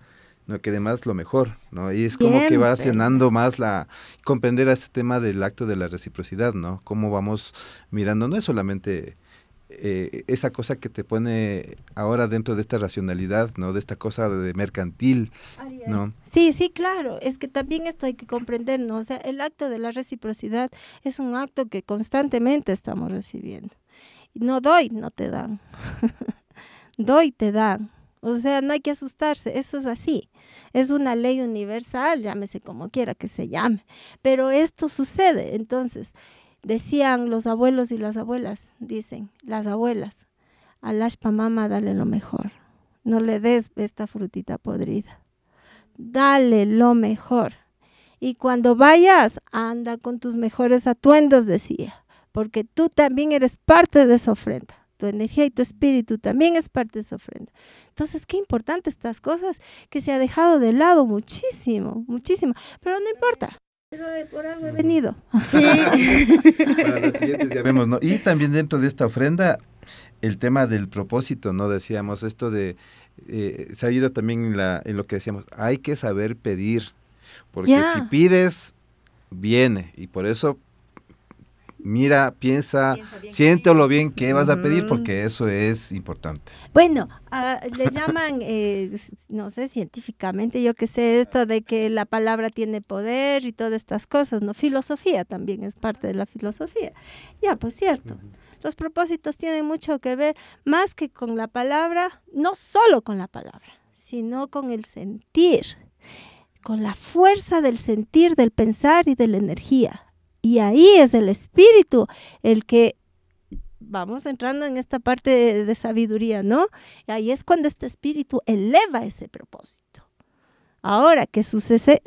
Speaker 1: no que además lo mejor, ¿no? Y es como que va llenando más la comprender a este tema del acto de la reciprocidad, ¿no? Cómo vamos mirando, no es solamente eh, esa cosa que te pone ahora dentro de esta racionalidad, ¿no? De esta cosa de mercantil,
Speaker 3: ¿no? Sí, sí, claro. Es que también esto hay que comprender, ¿no? sea, el acto de la reciprocidad es un acto que constantemente estamos recibiendo. No doy, no te dan. doy, te dan. O sea, no hay que asustarse, eso es así. Es una ley universal, llámese como quiera que se llame. Pero esto sucede, entonces Decían los abuelos y las abuelas, dicen las abuelas, al ashpa mama dale lo mejor. No le des esta frutita podrida. Dale lo mejor. Y cuando vayas, anda con tus mejores atuendos, decía, porque tú también eres parte de esa ofrenda tu energía y tu espíritu también es parte de esa ofrenda. Entonces, qué importante estas cosas que se ha dejado de lado muchísimo, muchísimo, pero no importa. Pero por algo venido. Sí.
Speaker 1: Para siguientes ya vemos, ¿no? Y también dentro de esta ofrenda, el tema del propósito, ¿no? Decíamos esto de, eh, se ha ido también en, la, en lo que decíamos, hay que saber pedir, porque si pides, viene, y por eso mira, piensa, siéntelo bien siente lo bien que vas a pedir porque eso es importante.
Speaker 3: Bueno, ah, le llaman, eh, no sé, científicamente, yo que sé, esto de que la palabra tiene poder y todas estas cosas, ¿no? Filosofía también es parte de la filosofía. Ya, pues cierto. Los propósitos tienen mucho que ver más que con la palabra, no solo con la palabra, sino con el sentir, con la fuerza del sentir, del pensar y de la energía. Y ahí es el espíritu el que vamos entrando en esta parte de, sabiduría, ¿no? Ahí es cuando este espíritu eleva ese propósito. Ahora, que suceda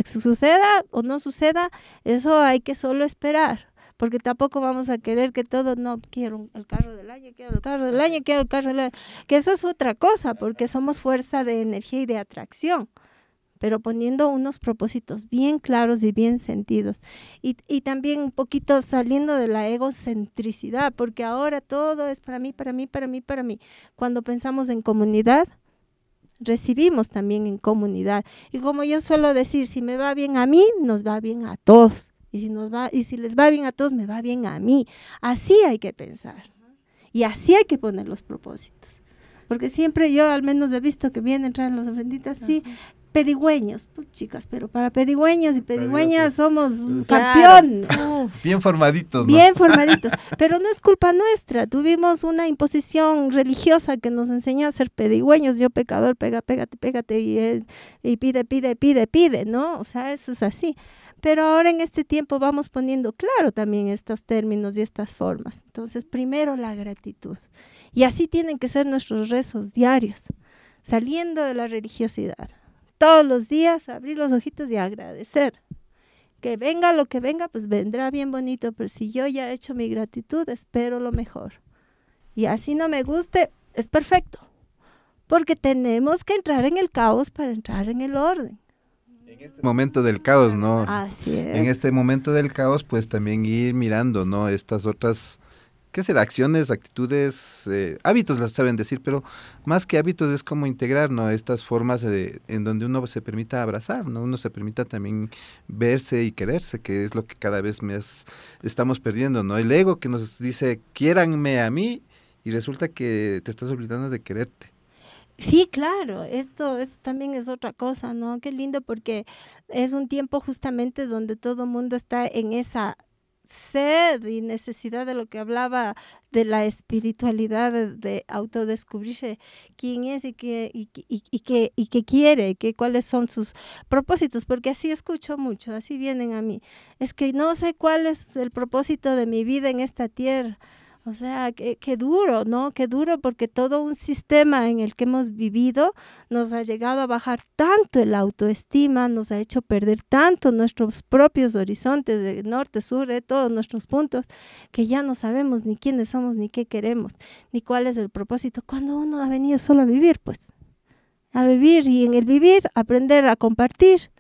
Speaker 3: o no suceda, eso hay que solo esperar, porque tampoco vamos a querer que todo, no, quiero el carro del año, quiero el carro del año, quiero el carro del año, que eso es otra cosa, porque somos fuerza de energía y de atracción pero poniendo unos propósitos bien claros y bien sentidos. Y, y, también un poquito saliendo de la egocentricidad, porque ahora todo es para mí, para mí, para mí, para mí. Cuando pensamos en comunidad, recibimos también en comunidad. Y como yo suelo decir, si me va bien a mí, nos va bien a todos. Y si, nos va, y si les va bien a todos, me va bien a mí. Así hay que pensar. Y así hay que poner los propósitos. Porque siempre yo al menos he visto que vienen, entrar los ofrenditas, sí, pedigüeños, pues, chicas, pero para pedigüeños y pedigüeñas somos campeón.
Speaker 1: Bien formaditos. Bien
Speaker 3: formaditos, pero no es culpa nuestra, tuvimos una imposición religiosa que nos enseñó a ser pedigüeños, yo pecador, pega, pégate, pégate y, y pide, pide, pide, pide, ¿no? O sea, eso es así. Pero ahora en este tiempo vamos poniendo claro también estos términos y estas formas. Entonces, primero la gratitud. Y así tienen que ser nuestros rezos diarios, saliendo de la religiosidad, todos los días abrir los ojitos y agradecer. Que venga lo que venga, pues vendrá bien bonito, pero si yo ya he hecho mi gratitud, espero lo mejor. Y así no me guste, es perfecto. Porque tenemos que entrar en el caos para entrar en el orden.
Speaker 1: En este momento del caos, ¿no? Así es. En este momento del caos, pues también ir mirando, ¿no? Estas otras ¿qué será? Acciones, actitudes, eh, hábitos las saben decir, pero más que hábitos es como integrar, ¿no? Estas formas de, en donde uno se permita abrazar, ¿no? Uno se permita también verse y quererse, que es lo que cada vez más estamos perdiendo, ¿no? El ego que nos dice, quiéranme a mí, y resulta que te estás olvidando de quererte.
Speaker 3: Sí, claro, esto, también es otra cosa, ¿no? Qué lindo porque es un tiempo justamente donde todo el mundo está en esa sed y necesidad de lo que hablaba de la espiritualidad, de autodescubrirse quién es y qué, y, y, y, qué, y qué quiere, cuáles son sus propósitos, porque así escucho mucho, así vienen a mí. Es que no sé cuál es el propósito de mi vida en esta tierra o sea, qué, duro, ¿no? Qué duro porque todo un sistema en el que hemos vivido nos ha llegado a bajar tanto el autoestima, nos ha hecho perder tanto nuestros propios horizontes de norte, sur, de eh, todos nuestros puntos, que ya no sabemos ni quiénes somos, ni qué queremos, ni cuál es el propósito. Cuando uno ha venido solo a vivir, pues, a vivir y en el vivir aprender a compartir,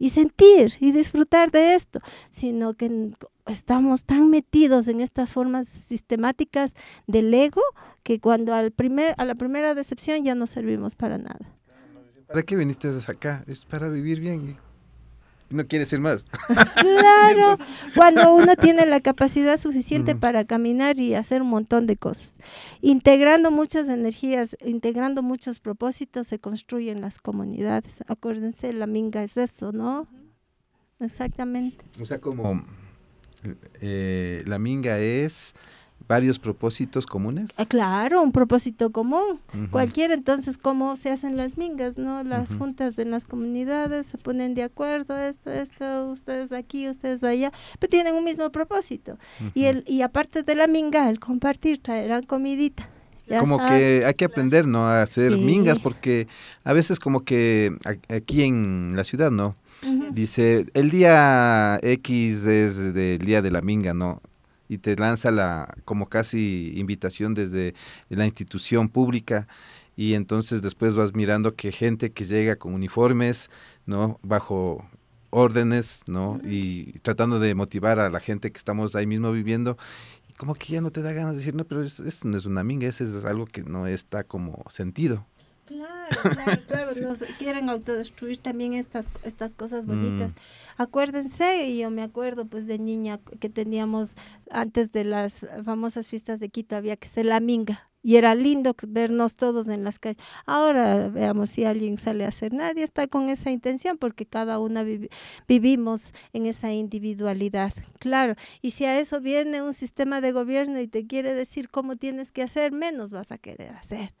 Speaker 3: y sentir y disfrutar de esto, sino que estamos tan metidos en estas formas sistemáticas del ego que cuando al primer, a la primera decepción ya no servimos para nada.
Speaker 1: ¿Para qué viniste desde acá? Es para vivir bien. ¿eh? no quiere ser más.
Speaker 3: Claro, cuando uno tiene la capacidad suficiente para caminar y hacer un montón de cosas. Integrando muchas energías, integrando muchos propósitos, se construyen las comunidades. Acuérdense, la minga es eso, ¿no? Exactamente.
Speaker 1: O sea, como eh, la minga es varios propósitos comunes.
Speaker 3: Ah, claro, un propósito común. Cualquiera, entonces, ¿cómo se hacen las mingas, no? Las juntas en las comunidades se ponen de acuerdo, esto, esto, ustedes aquí, ustedes allá, pero tienen un mismo propósito. Y el y aparte de la minga, el compartir, traerán comidita. como que
Speaker 1: hay que aprender, ¿no? A hacer mingas, porque a veces como que aquí en la ciudad, ¿no? Dice, el día X es del día de la minga, ¿no? y te lanza la como casi invitación desde la institución pública y entonces después vas mirando que gente que llega con uniformes, ¿no? Bajo órdenes, ¿no? Y tratando de motivar a la gente que estamos ahí mismo viviendo y como que ya no te da ganas de decir, no, pero esto, no es una minga, eso es algo que no está como sentido.
Speaker 3: Claro, Nos quieren autodestruir también estas, estas cosas bonitas. Mm. Acuérdense, y yo me acuerdo pues de niña que teníamos antes de las famosas fiestas de Quito, había que ser la minga. Y era lindo vernos todos en las calles. Ahora veamos si alguien sale a hacer. Nadie está con esa intención porque cada una vivimos en esa individualidad. Claro, y si a eso viene un sistema de gobierno y te quiere decir cómo tienes que hacer, menos vas a querer hacer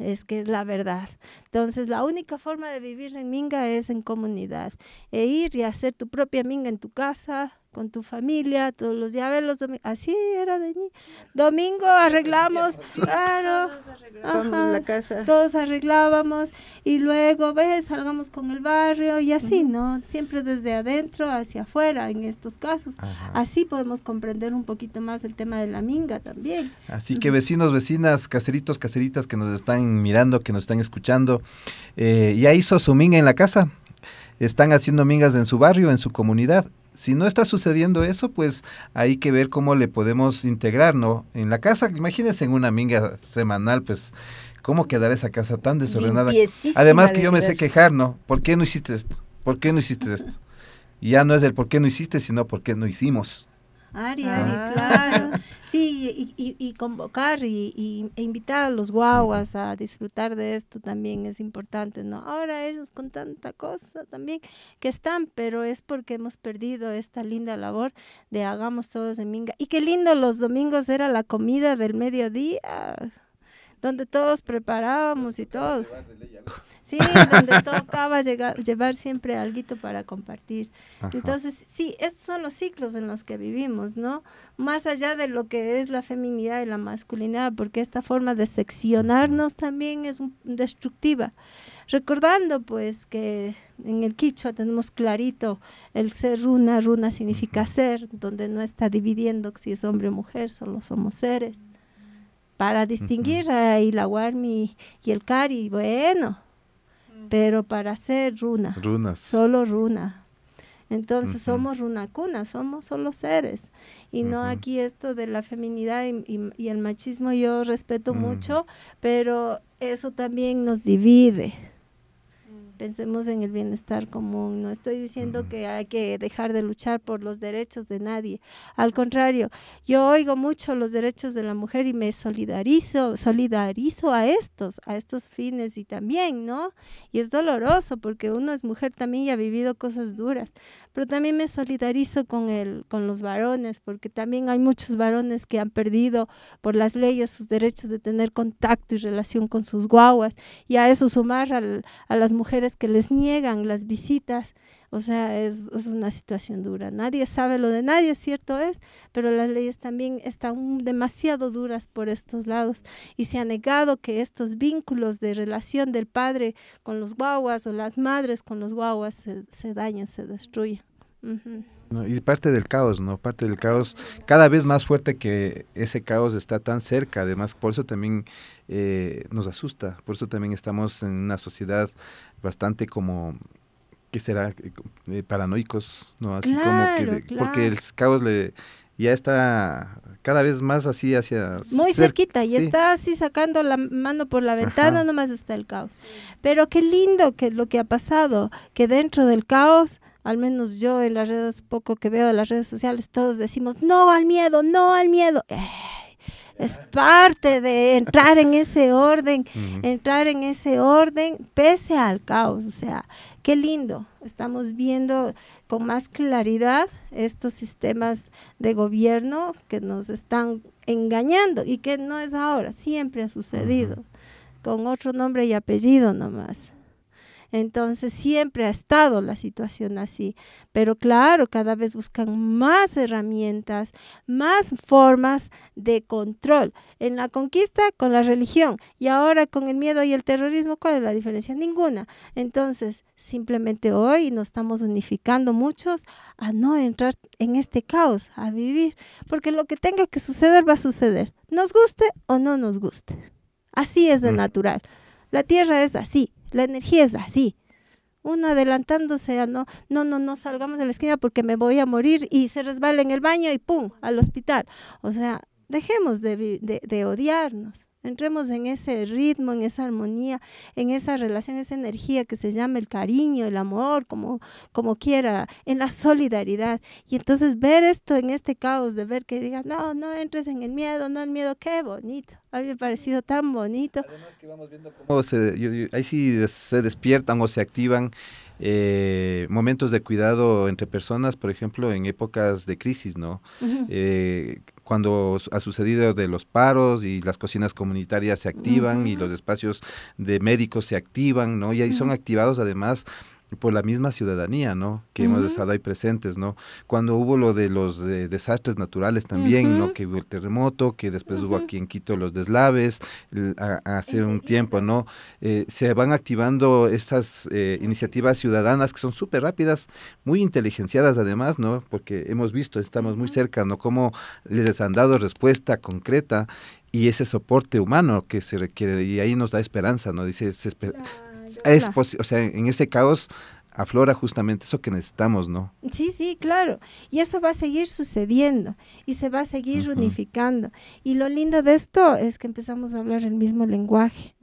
Speaker 3: es que es la verdad. Entonces, la única forma de vivir en minga es en comunidad e ir y hacer tu propia minga en tu casa, con tu familia todos los días, los Así era de Domingo arreglamos, claro. la casa. Todos arreglábamos y luego, ves, salgamos con el barrio y así, ¿no? Siempre desde adentro hacia afuera en estos casos. Así podemos comprender un poquito más el tema de la minga también.
Speaker 1: Así que vecinos, vecinas, caseritos, caseritas que nos están mirando, que nos están escuchando, eh, ¿ya hizo su minga en la casa? están haciendo mingas en su barrio, en su comunidad. Si no está sucediendo eso, pues hay que ver cómo le podemos integrar, ¿no? En la casa, imagínense en una minga semanal, pues ¿cómo quedará esa casa tan desordenada? Además que yo me sé quejar, ¿no? ¿Por qué no hiciste esto? ¿Por qué no hiciste esto? Y ya no es el por qué no hiciste, sino por qué no hicimos.
Speaker 3: Ari, ah. claro. Sí, y, y, convocar y, e invitar a los guaguas a disfrutar de esto también es importante, ¿no? Ahora ellos con tanta cosa también que están, pero es porque hemos perdido esta linda labor de hagamos todos en Minga. Y qué lindo los domingos era la comida del mediodía donde todos preparábamos y todo. Sí, donde tocaba llegar, llevar siempre algo para compartir. Entonces, sí, estos son los ciclos en los que vivimos, ¿no? Más allá de lo que es la feminidad y la masculinidad, porque esta forma de seccionarnos también es destructiva. Recordando, pues, que en el quichua tenemos clarito el ser runa, runa significa ser, donde no está dividiendo si es hombre o mujer, solo somos seres para distinguir a y el Cari, bueno, mm. pero para ser runa, Runas. solo runa. Entonces somos somos runacuna, somos solo seres. Y no aquí esto de la feminidad y, el machismo yo respeto mucho, pero eso también nos divide pensemos en el bienestar común. No estoy diciendo que hay que dejar de luchar por los derechos de nadie. Al contrario, yo oigo mucho los derechos de la mujer y me solidarizo, solidarizo a estos, a estos fines y también, ¿no? Y es doloroso porque uno es mujer también y ha vivido cosas duras, pero también me solidarizo con, el, con los varones, porque también hay muchos varones que han perdido por las leyes sus derechos de tener contacto y relación con sus guaguas, y a eso sumar a las mujeres que les niegan las visitas o sea, es, una situación dura. Nadie sabe lo de nadie, cierto es, pero las leyes también están demasiado duras por estos lados y se ha negado que estos vínculos de relación del padre con los guaguas o las madres con los guaguas se, dañen, se destruyan.
Speaker 1: y parte del caos, ¿no? Parte del caos cada vez más fuerte que ese caos está tan cerca, además por eso también eh, nos asusta, por eso también estamos en una sociedad bastante como que será eh, eh, paranoicos, ¿no? Así como que porque el caos le ya está cada vez más así hacia muy cerquita
Speaker 3: y está así sacando la mano por la ventana, nomás está el caos. Pero qué lindo que lo que ha pasado, que dentro del caos al menos yo en las redes, poco que veo de las redes sociales, todos decimos, no al miedo, no al miedo. es parte de entrar en ese orden, entrar en ese orden pese al caos. O sea, Qué lindo, estamos viendo con más claridad estos sistemas de gobierno que nos están engañando y que no es ahora, siempre ha sucedido, con otro nombre y apellido nomás. Entonces siempre ha estado la situación así. Pero claro, cada vez buscan más herramientas, más formas de control. En la conquista con la religión y ahora con el miedo y el terrorismo, ¿cuál es la diferencia? Ninguna. Entonces, simplemente hoy nos estamos unificando muchos a no entrar en este caos, a vivir, porque lo que tenga que suceder va a suceder, nos guste o no nos guste. Así es de mm. natural. La tierra es así, la energía es así. Uno adelantándose a no, no, no, no salgamos de la esquina porque me voy a morir y se resbala en el baño y ¡pum! al hospital. O sea, dejemos de, de, de odiarnos. Entremos en ese ritmo, en esa armonía, en esa relación, esa energía que se llama el cariño, el amor, como, como quiera, en la solidaridad. Y entonces ver esto en este caos, de ver que digan, no, no entres en el miedo, no el miedo, qué bonito había parecido tan bonito.
Speaker 1: ahí sí se despiertan o se activan eh, momentos de cuidado entre personas, por ejemplo, en épocas de crisis, ¿no? Eh, cuando ha sucedido de los paros y las cocinas comunitarias se activan y los espacios de médicos se activan, ¿no? Y ahí son activados además por la misma ciudadanía, ¿no? Que hemos estado ahí presentes, ¿no? Cuando hubo lo de los desastres naturales también, ¿no? Que hubo el terremoto, que después hubo aquí en Quito los deslaves, hace un tiempo, ¿no? Eh, se van activando estas eh, iniciativas ciudadanas que son súper rápidas, muy inteligenciadas además, ¿no? Porque hemos visto, estamos muy cerca, ¿no? Cómo les han dado respuesta concreta y ese soporte humano que se requiere y ahí nos da esperanza, ¿no? Dice, se, es o sea, en ese caos aflora justamente eso que necesitamos, ¿no?
Speaker 3: Sí, sí, claro. Y eso va a seguir sucediendo y se va a seguir unificando. Y lo lindo de esto es que empezamos a hablar el mismo lenguaje.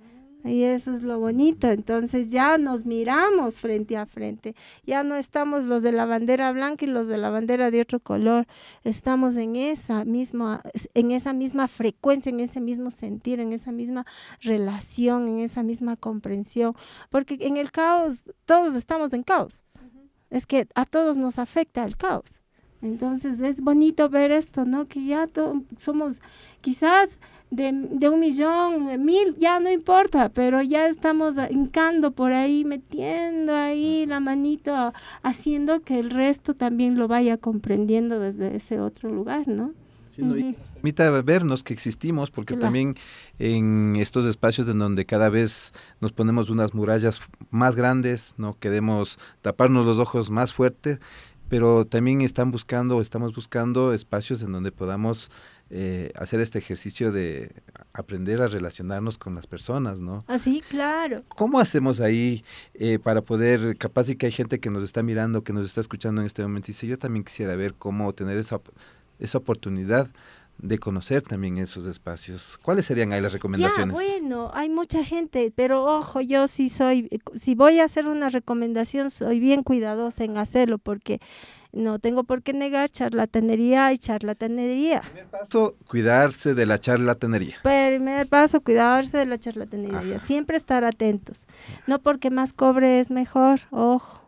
Speaker 3: Y eso es lo bonito. Entonces ya nos miramos frente a frente. Ya no estamos los de la bandera blanca y los de la bandera de otro color. Estamos en esa misma, en esa misma frecuencia, en ese mismo sentir, en esa misma relación, en esa misma comprensión. Porque en el caos, todos estamos en caos. Es que a todos nos afecta el caos. Entonces es bonito ver esto, ¿no? Que ya somos quizás de, de un millón, mil, ya no importa, pero ya estamos hincando por ahí, metiendo ahí la manito, haciendo que el resto también lo vaya comprendiendo desde ese otro lugar, ¿no?
Speaker 1: permita vernos que existimos, porque también en estos espacios en donde cada vez nos ponemos unas murallas más grandes, no queremos taparnos los ojos más fuertes, pero también están buscando, estamos buscando espacios en donde podamos eh, hacer este ejercicio de aprender a relacionarnos con las personas, ¿no?
Speaker 3: Así, ah, claro.
Speaker 1: ¿Cómo hacemos ahí eh, para poder, capaz y que hay gente que nos está mirando, que nos está escuchando en este momento y dice, yo también quisiera ver cómo tener esa, esa oportunidad de conocer también esos espacios. ¿Cuáles serían ahí las recomendaciones? Ya,
Speaker 3: bueno, hay mucha gente, pero ojo, yo sí soy, si voy a hacer una recomendación, soy bien cuidadosa en hacerlo porque no tengo por qué negar charlatanería y charlatanería. Primer paso,
Speaker 1: cuidarse de la charlatanería.
Speaker 3: Primer paso, cuidarse de la charlatanería. Siempre estar atentos. No porque más cobre es mejor, ojo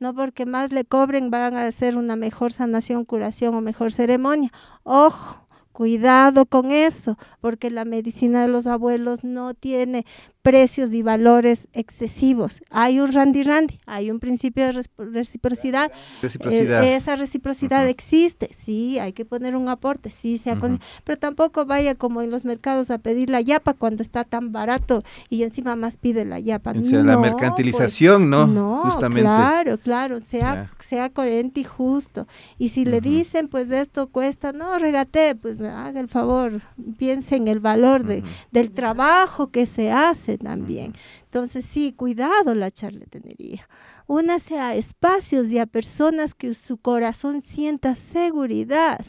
Speaker 3: no porque más le cobren van a hacer una mejor sanación, curación o mejor ceremonia. Ojo, Cuidado con eso, porque la medicina de los abuelos no tiene precios y valores excesivos. Hay un randy randy, hay un principio de reciprocidad. reciprocidad. Eh, esa reciprocidad existe, sí, hay que poner un aporte, sí, sea pero tampoco vaya como en los mercados a pedir la yapa cuando está tan barato y encima más pide la yapa. la mercantilización,
Speaker 1: pues, ¿no? No, claro,
Speaker 3: claro, sea, sea coherente y justo. Y si le dicen, pues esto cuesta, no, regate, pues haga el favor, piense en el valor del trabajo que se hace también. Entonces, sí, cuidado la charlatanería. Únase a espacios y a personas que su corazón sienta seguridad,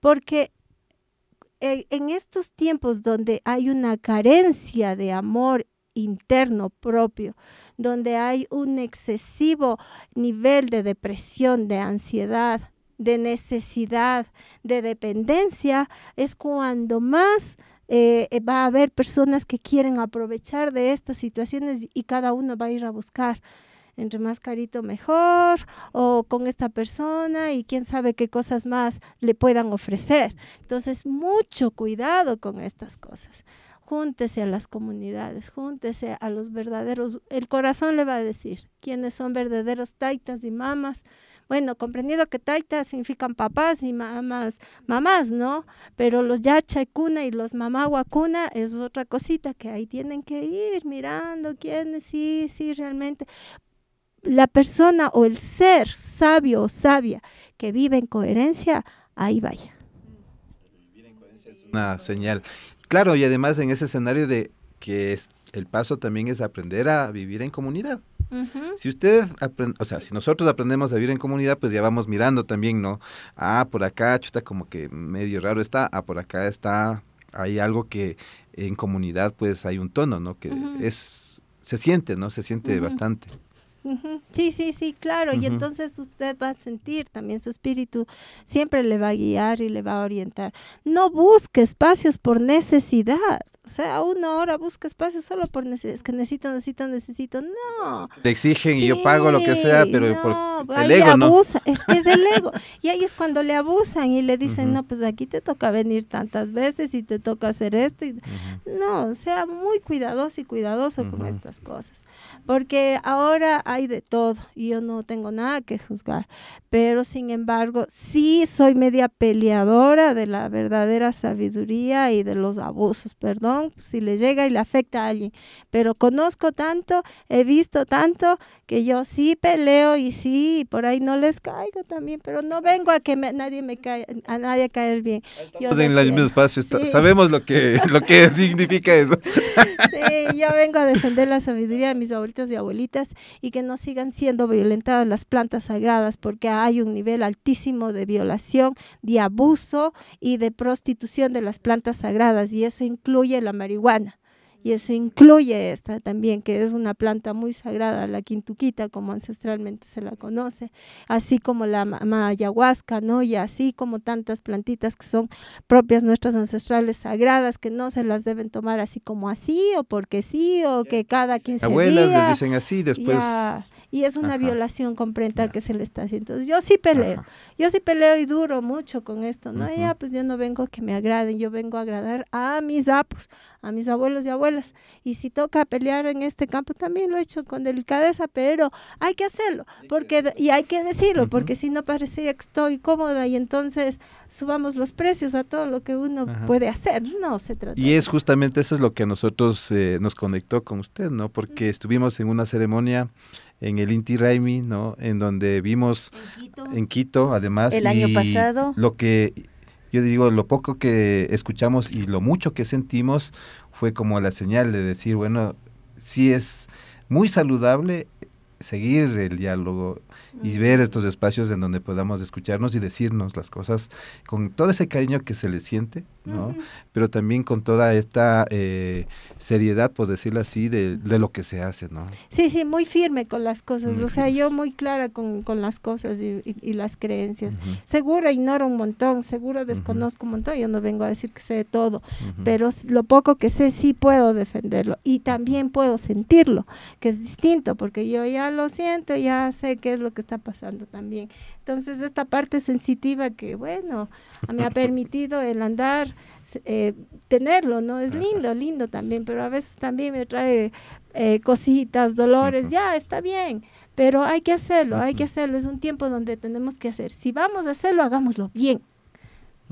Speaker 3: porque e, en estos tiempos donde hay una carencia de amor interno propio, donde hay un excesivo nivel de depresión, de ansiedad, de necesidad, de dependencia, es cuando más eh, eh, va a haber personas que quieren aprovechar de estas situaciones y cada uno va a ir a buscar entre más carito mejor o con esta persona y quién sabe qué cosas más le puedan ofrecer. Entonces, mucho cuidado con estas cosas. Júntese a las comunidades, júntese a los verdaderos. El corazón le va a decir quiénes son verdaderos taitas y mamas bueno, comprendido que taita significan papás y mamás, mamás, ¿no? Pero los yacha y los mamaguacuna es otra cosita que ahí tienen que ir mirando quiénes, sí, sí, realmente. La persona o el ser sabio o sabia que vive en coherencia, ahí vaya.
Speaker 1: Vivir en coherencia es una señal. Claro, y además en ese escenario de que el paso también es aprender a vivir en comunidad. Si usted, o sea, si nosotros aprendemos a vivir en comunidad, pues ya vamos mirando también, ¿no? Ah, por acá, chuta, como que medio raro está, ah, por acá está, hay algo que en comunidad, pues hay un tono, ¿no? Que es, se siente, ¿no? Se siente bastante.
Speaker 3: Sí, sí, sí, claro. Y entonces usted va a sentir también su espíritu, siempre le va a guiar y le va a orientar. No busque espacios por necesidad. O sea, una hora busca espacio solo por necesidad. Es que necesito, necesito, necesito. No.
Speaker 1: Te exigen y yo pago lo que sea, pero por el ego
Speaker 3: abusa. no. Es que es el ego. Y ahí es cuando le abusan y le dicen, no, pues de aquí te toca venir tantas veces y te toca hacer esto. Y... No, sea muy cuidadoso y cuidadoso con estas cosas. Porque ahora hay de todo y yo no tengo nada que juzgar. Pero sin embargo, sí soy media peleadora de la verdadera sabiduría y de los abusos, perdón si le llega y le afecta a alguien. Pero conozco tanto, he visto tanto, que yo sí peleo y sí, por ahí no les caigo también, pero no vengo a que nadie me caiga, a nadie caer bien. Pues, en mismo
Speaker 1: espacio, sabemos lo que, lo que significa eso.
Speaker 3: Sí, yo vengo a defender la sabiduría de mis abuelitos y abuelitas y que no sigan siendo violentadas las plantas sagradas porque hay un nivel altísimo de violación, de abuso y de prostitución de las plantas sagradas y eso incluye la marihuana. Y eso incluye esta también, que es una planta muy sagrada, la quintuquita, como ancestralmente se la conoce, así como la ayahuasca, ¿no? Y así como tantas plantitas que son propias nuestras ancestrales sagradas, que no se las deben tomar así como así, o porque sí, o que cada 15 se días. Abuelas le dicen así, después y es una violación completa que se le está haciendo. yo sí peleo, yo sí peleo y duro mucho con esto, ¿no? Ya, pues yo no vengo a que me agraden, yo vengo a agradar a mis apos, a mis abuelos y abuelas. Y si toca pelear en este campo, también lo he hecho con delicadeza, pero hay que hacerlo, porque, y hay que decirlo, porque si no parecería que estoy cómoda y entonces subamos los precios a todo lo que uno puede hacer, no se trata. Y es
Speaker 1: justamente eso es lo que a nosotros eh, nos conectó con usted, ¿no? Porque estuvimos en una ceremonia en el Inti Raimi, ¿no? En donde vimos en Quito, además. El año pasado. Lo que, yo digo, lo poco que escuchamos y lo mucho que sentimos fue como la señal de decir, bueno, si es muy saludable seguir el diálogo y ver estos espacios en donde podamos escucharnos y decirnos las cosas con todo ese cariño que se le siente pero también con toda esta eh, seriedad, por decirlo así, de, lo que se hace, ¿no?
Speaker 3: Sí, sí, muy firme con las cosas, o sea, yo muy clara con, las cosas y, las creencias. Seguro ignoro un montón, seguro desconozco un montón, yo no vengo a decir que sé todo, pero lo poco que sé sí puedo defenderlo y también puedo sentirlo, que es distinto, porque yo ya lo siento, ya sé qué es lo que está pasando también. Entonces, esta parte sensitiva que, bueno, me ha permitido el andar, eh, tenerlo, ¿no? Es lindo, lindo también, pero a veces también me trae eh, cositas, dolores, ya, está bien, pero hay que hacerlo, hay que hacerlo. Es un tiempo donde tenemos que hacer. Si vamos a hacerlo, hagámoslo bien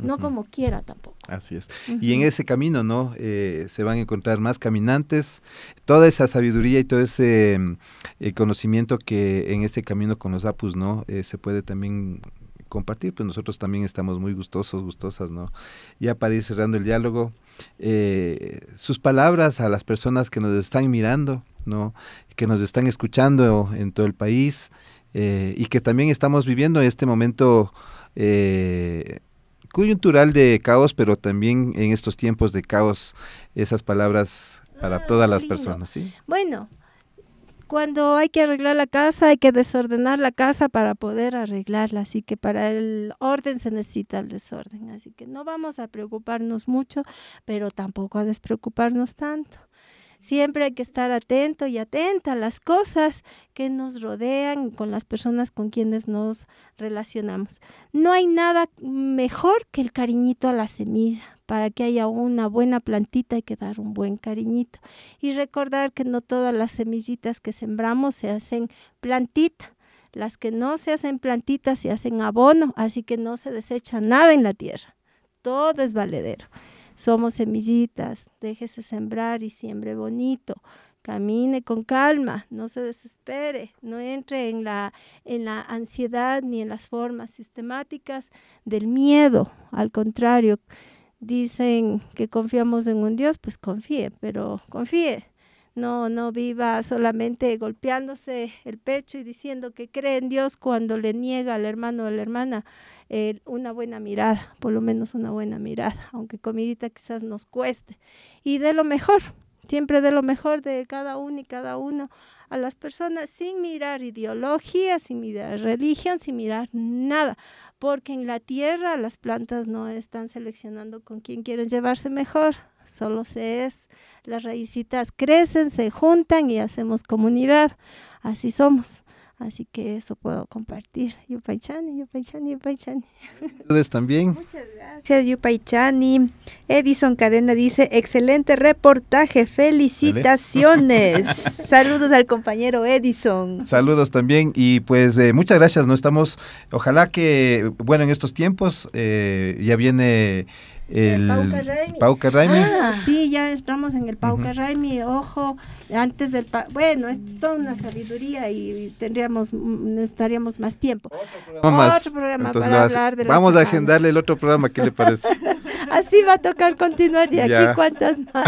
Speaker 3: no como quiera tampoco.
Speaker 1: Así es. Y en ese camino, ¿no? Eh, se van a encontrar más caminantes, toda esa sabiduría y todo ese mm, eh, conocimiento que en este camino con los apus, ¿no? Eh, se puede también compartir, pues nosotros también estamos muy gustosos, gustosas, ¿no? Ya para ir cerrando el diálogo, sus palabras a las personas que nos están mirando, ¿no? Que nos están escuchando en todo el país y que también estamos viviendo este momento eh, coyuntural de caos, pero también en estos tiempos de caos, esas palabras para ah, todas las personas.
Speaker 3: Bueno, cuando hay que arreglar la casa, hay que desordenar la casa para poder arreglarla. Así que para el orden se necesita el desorden. Así que no vamos a preocuparnos mucho, pero tampoco a despreocuparnos tanto. Siempre hay que estar atento y atenta a las cosas que nos rodean, con las personas con quienes nos relacionamos. No hay nada mejor que el cariñito a la semilla. Para que haya una buena plantita hay que dar un buen cariñito. Y recordar que no todas las semillitas que sembramos se hacen plantita. Las que no se hacen plantitas se hacen abono, así que no se desecha nada en la tierra. Todo es valedero. Somos semillitas, déjese sembrar y siembre bonito. Camine con calma, no se desespere, no entre en la, en la ansiedad ni en las formas sistemáticas del miedo. Al contrario, dicen que confiamos en un Dios, pues confíe, pero confíe no, no viva solamente golpeándose el pecho y diciendo que cree en Dios cuando le niega al hermano o a la hermana eh, una buena mirada, por lo menos una buena mirada, aunque comidita quizás nos cueste. Y de lo mejor, siempre de lo mejor de cada uno y cada uno a las personas sin mirar ideología, sin mirar religión, sin mirar nada, porque en la tierra las plantas no están seleccionando con quién quieren llevarse mejor, solo se es, las raícitas crecen, se juntan y hacemos comunidad, así somos. Así que eso puedo compartir.
Speaker 2: Chani, Yupaychani, Chani,
Speaker 1: Ustedes también. Muchas gracias,
Speaker 2: Chani. Edison Cadena dice, excelente reportaje, felicitaciones. Saludos al compañero Edison.
Speaker 1: Saludos también y pues eh, muchas gracias. No estamos, ojalá que, bueno, en estos tiempos eh, ya viene el, Pauca Raimi. Ah.
Speaker 3: sí, ya estamos en el Pauca ojo, antes del... bueno, es toda una sabiduría y tendríamos, necesitaríamos mm, más tiempo. Vamos a agendarle
Speaker 1: el otro programa, ¿qué le parece?
Speaker 3: Así va a tocar continuar de aquí cuántas más.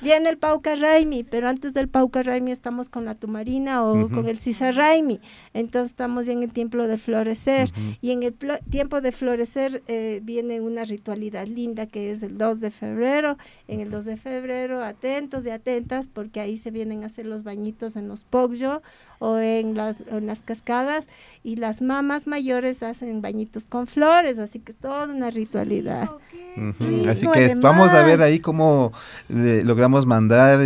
Speaker 3: Viene el Pauca Raimi, pero antes del Pauca Raimi estamos con la Tumarina o con el Cisa Raimi. Entonces estamos ya en el tiempo de florecer. Y en el tiempo de florecer eh, viene una ritualidad linda que es el 2 de febrero. En el 2 de febrero, atentos y atentas, porque ahí se vienen a hacer los bañitos en los Poggio o en las, cascadas. Y las mamás mayores hacen bañitos con flores, así que es toda una ritualidad.
Speaker 1: Así que vamos a ver ahí cómo eh, logramos mandar eh,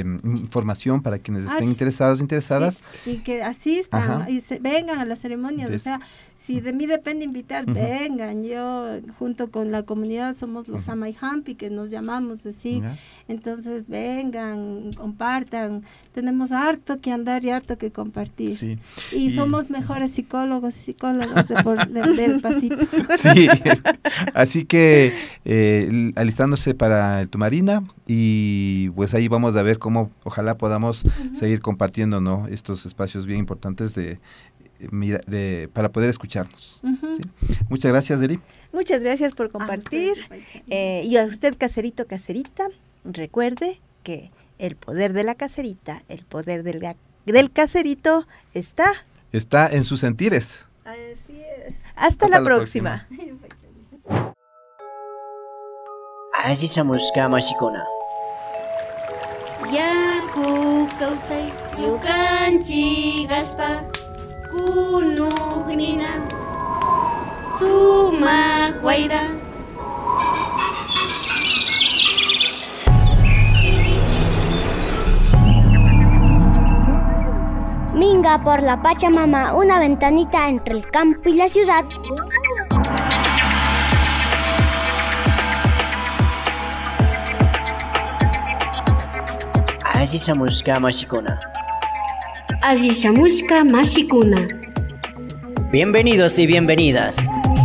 Speaker 1: eh, información para quienes ah, estén interesados, interesadas.
Speaker 3: y que asistan y se, vengan a las ceremonias. o sea, si de mí depende invitar, vengan. Yo junto con la comunidad somos los uh y que nos llamamos así. Entonces, vengan, compartan. Tenemos harto que andar y harto que compartir. Y, somos mejores psicólogos, psicólogos de,
Speaker 1: así que... Eh, alistándose para tu marina y pues ahí vamos a ver cómo ojalá podamos seguir compartiendo ¿no? estos espacios bien importantes de, para poder escucharnos. Muchas gracias, Deli.
Speaker 2: Muchas gracias por compartir. Eh, y a usted, caserito, caserita, recuerde que el poder de la caserita, el poder del, del caserito está...
Speaker 1: Está en sus sentires.
Speaker 3: Así
Speaker 2: es. Hasta, la, próxima. عزیزم مسکا ماشیکونا Yarku
Speaker 3: causai, yukanchi gaspa kunugnina
Speaker 2: suma guaira Minga por la Pachamama, una ventanita entre el campo y la ciudad.
Speaker 3: Aziza Mashikuna. Aziza Mashikuna. Bienvenidos y bienvenidas.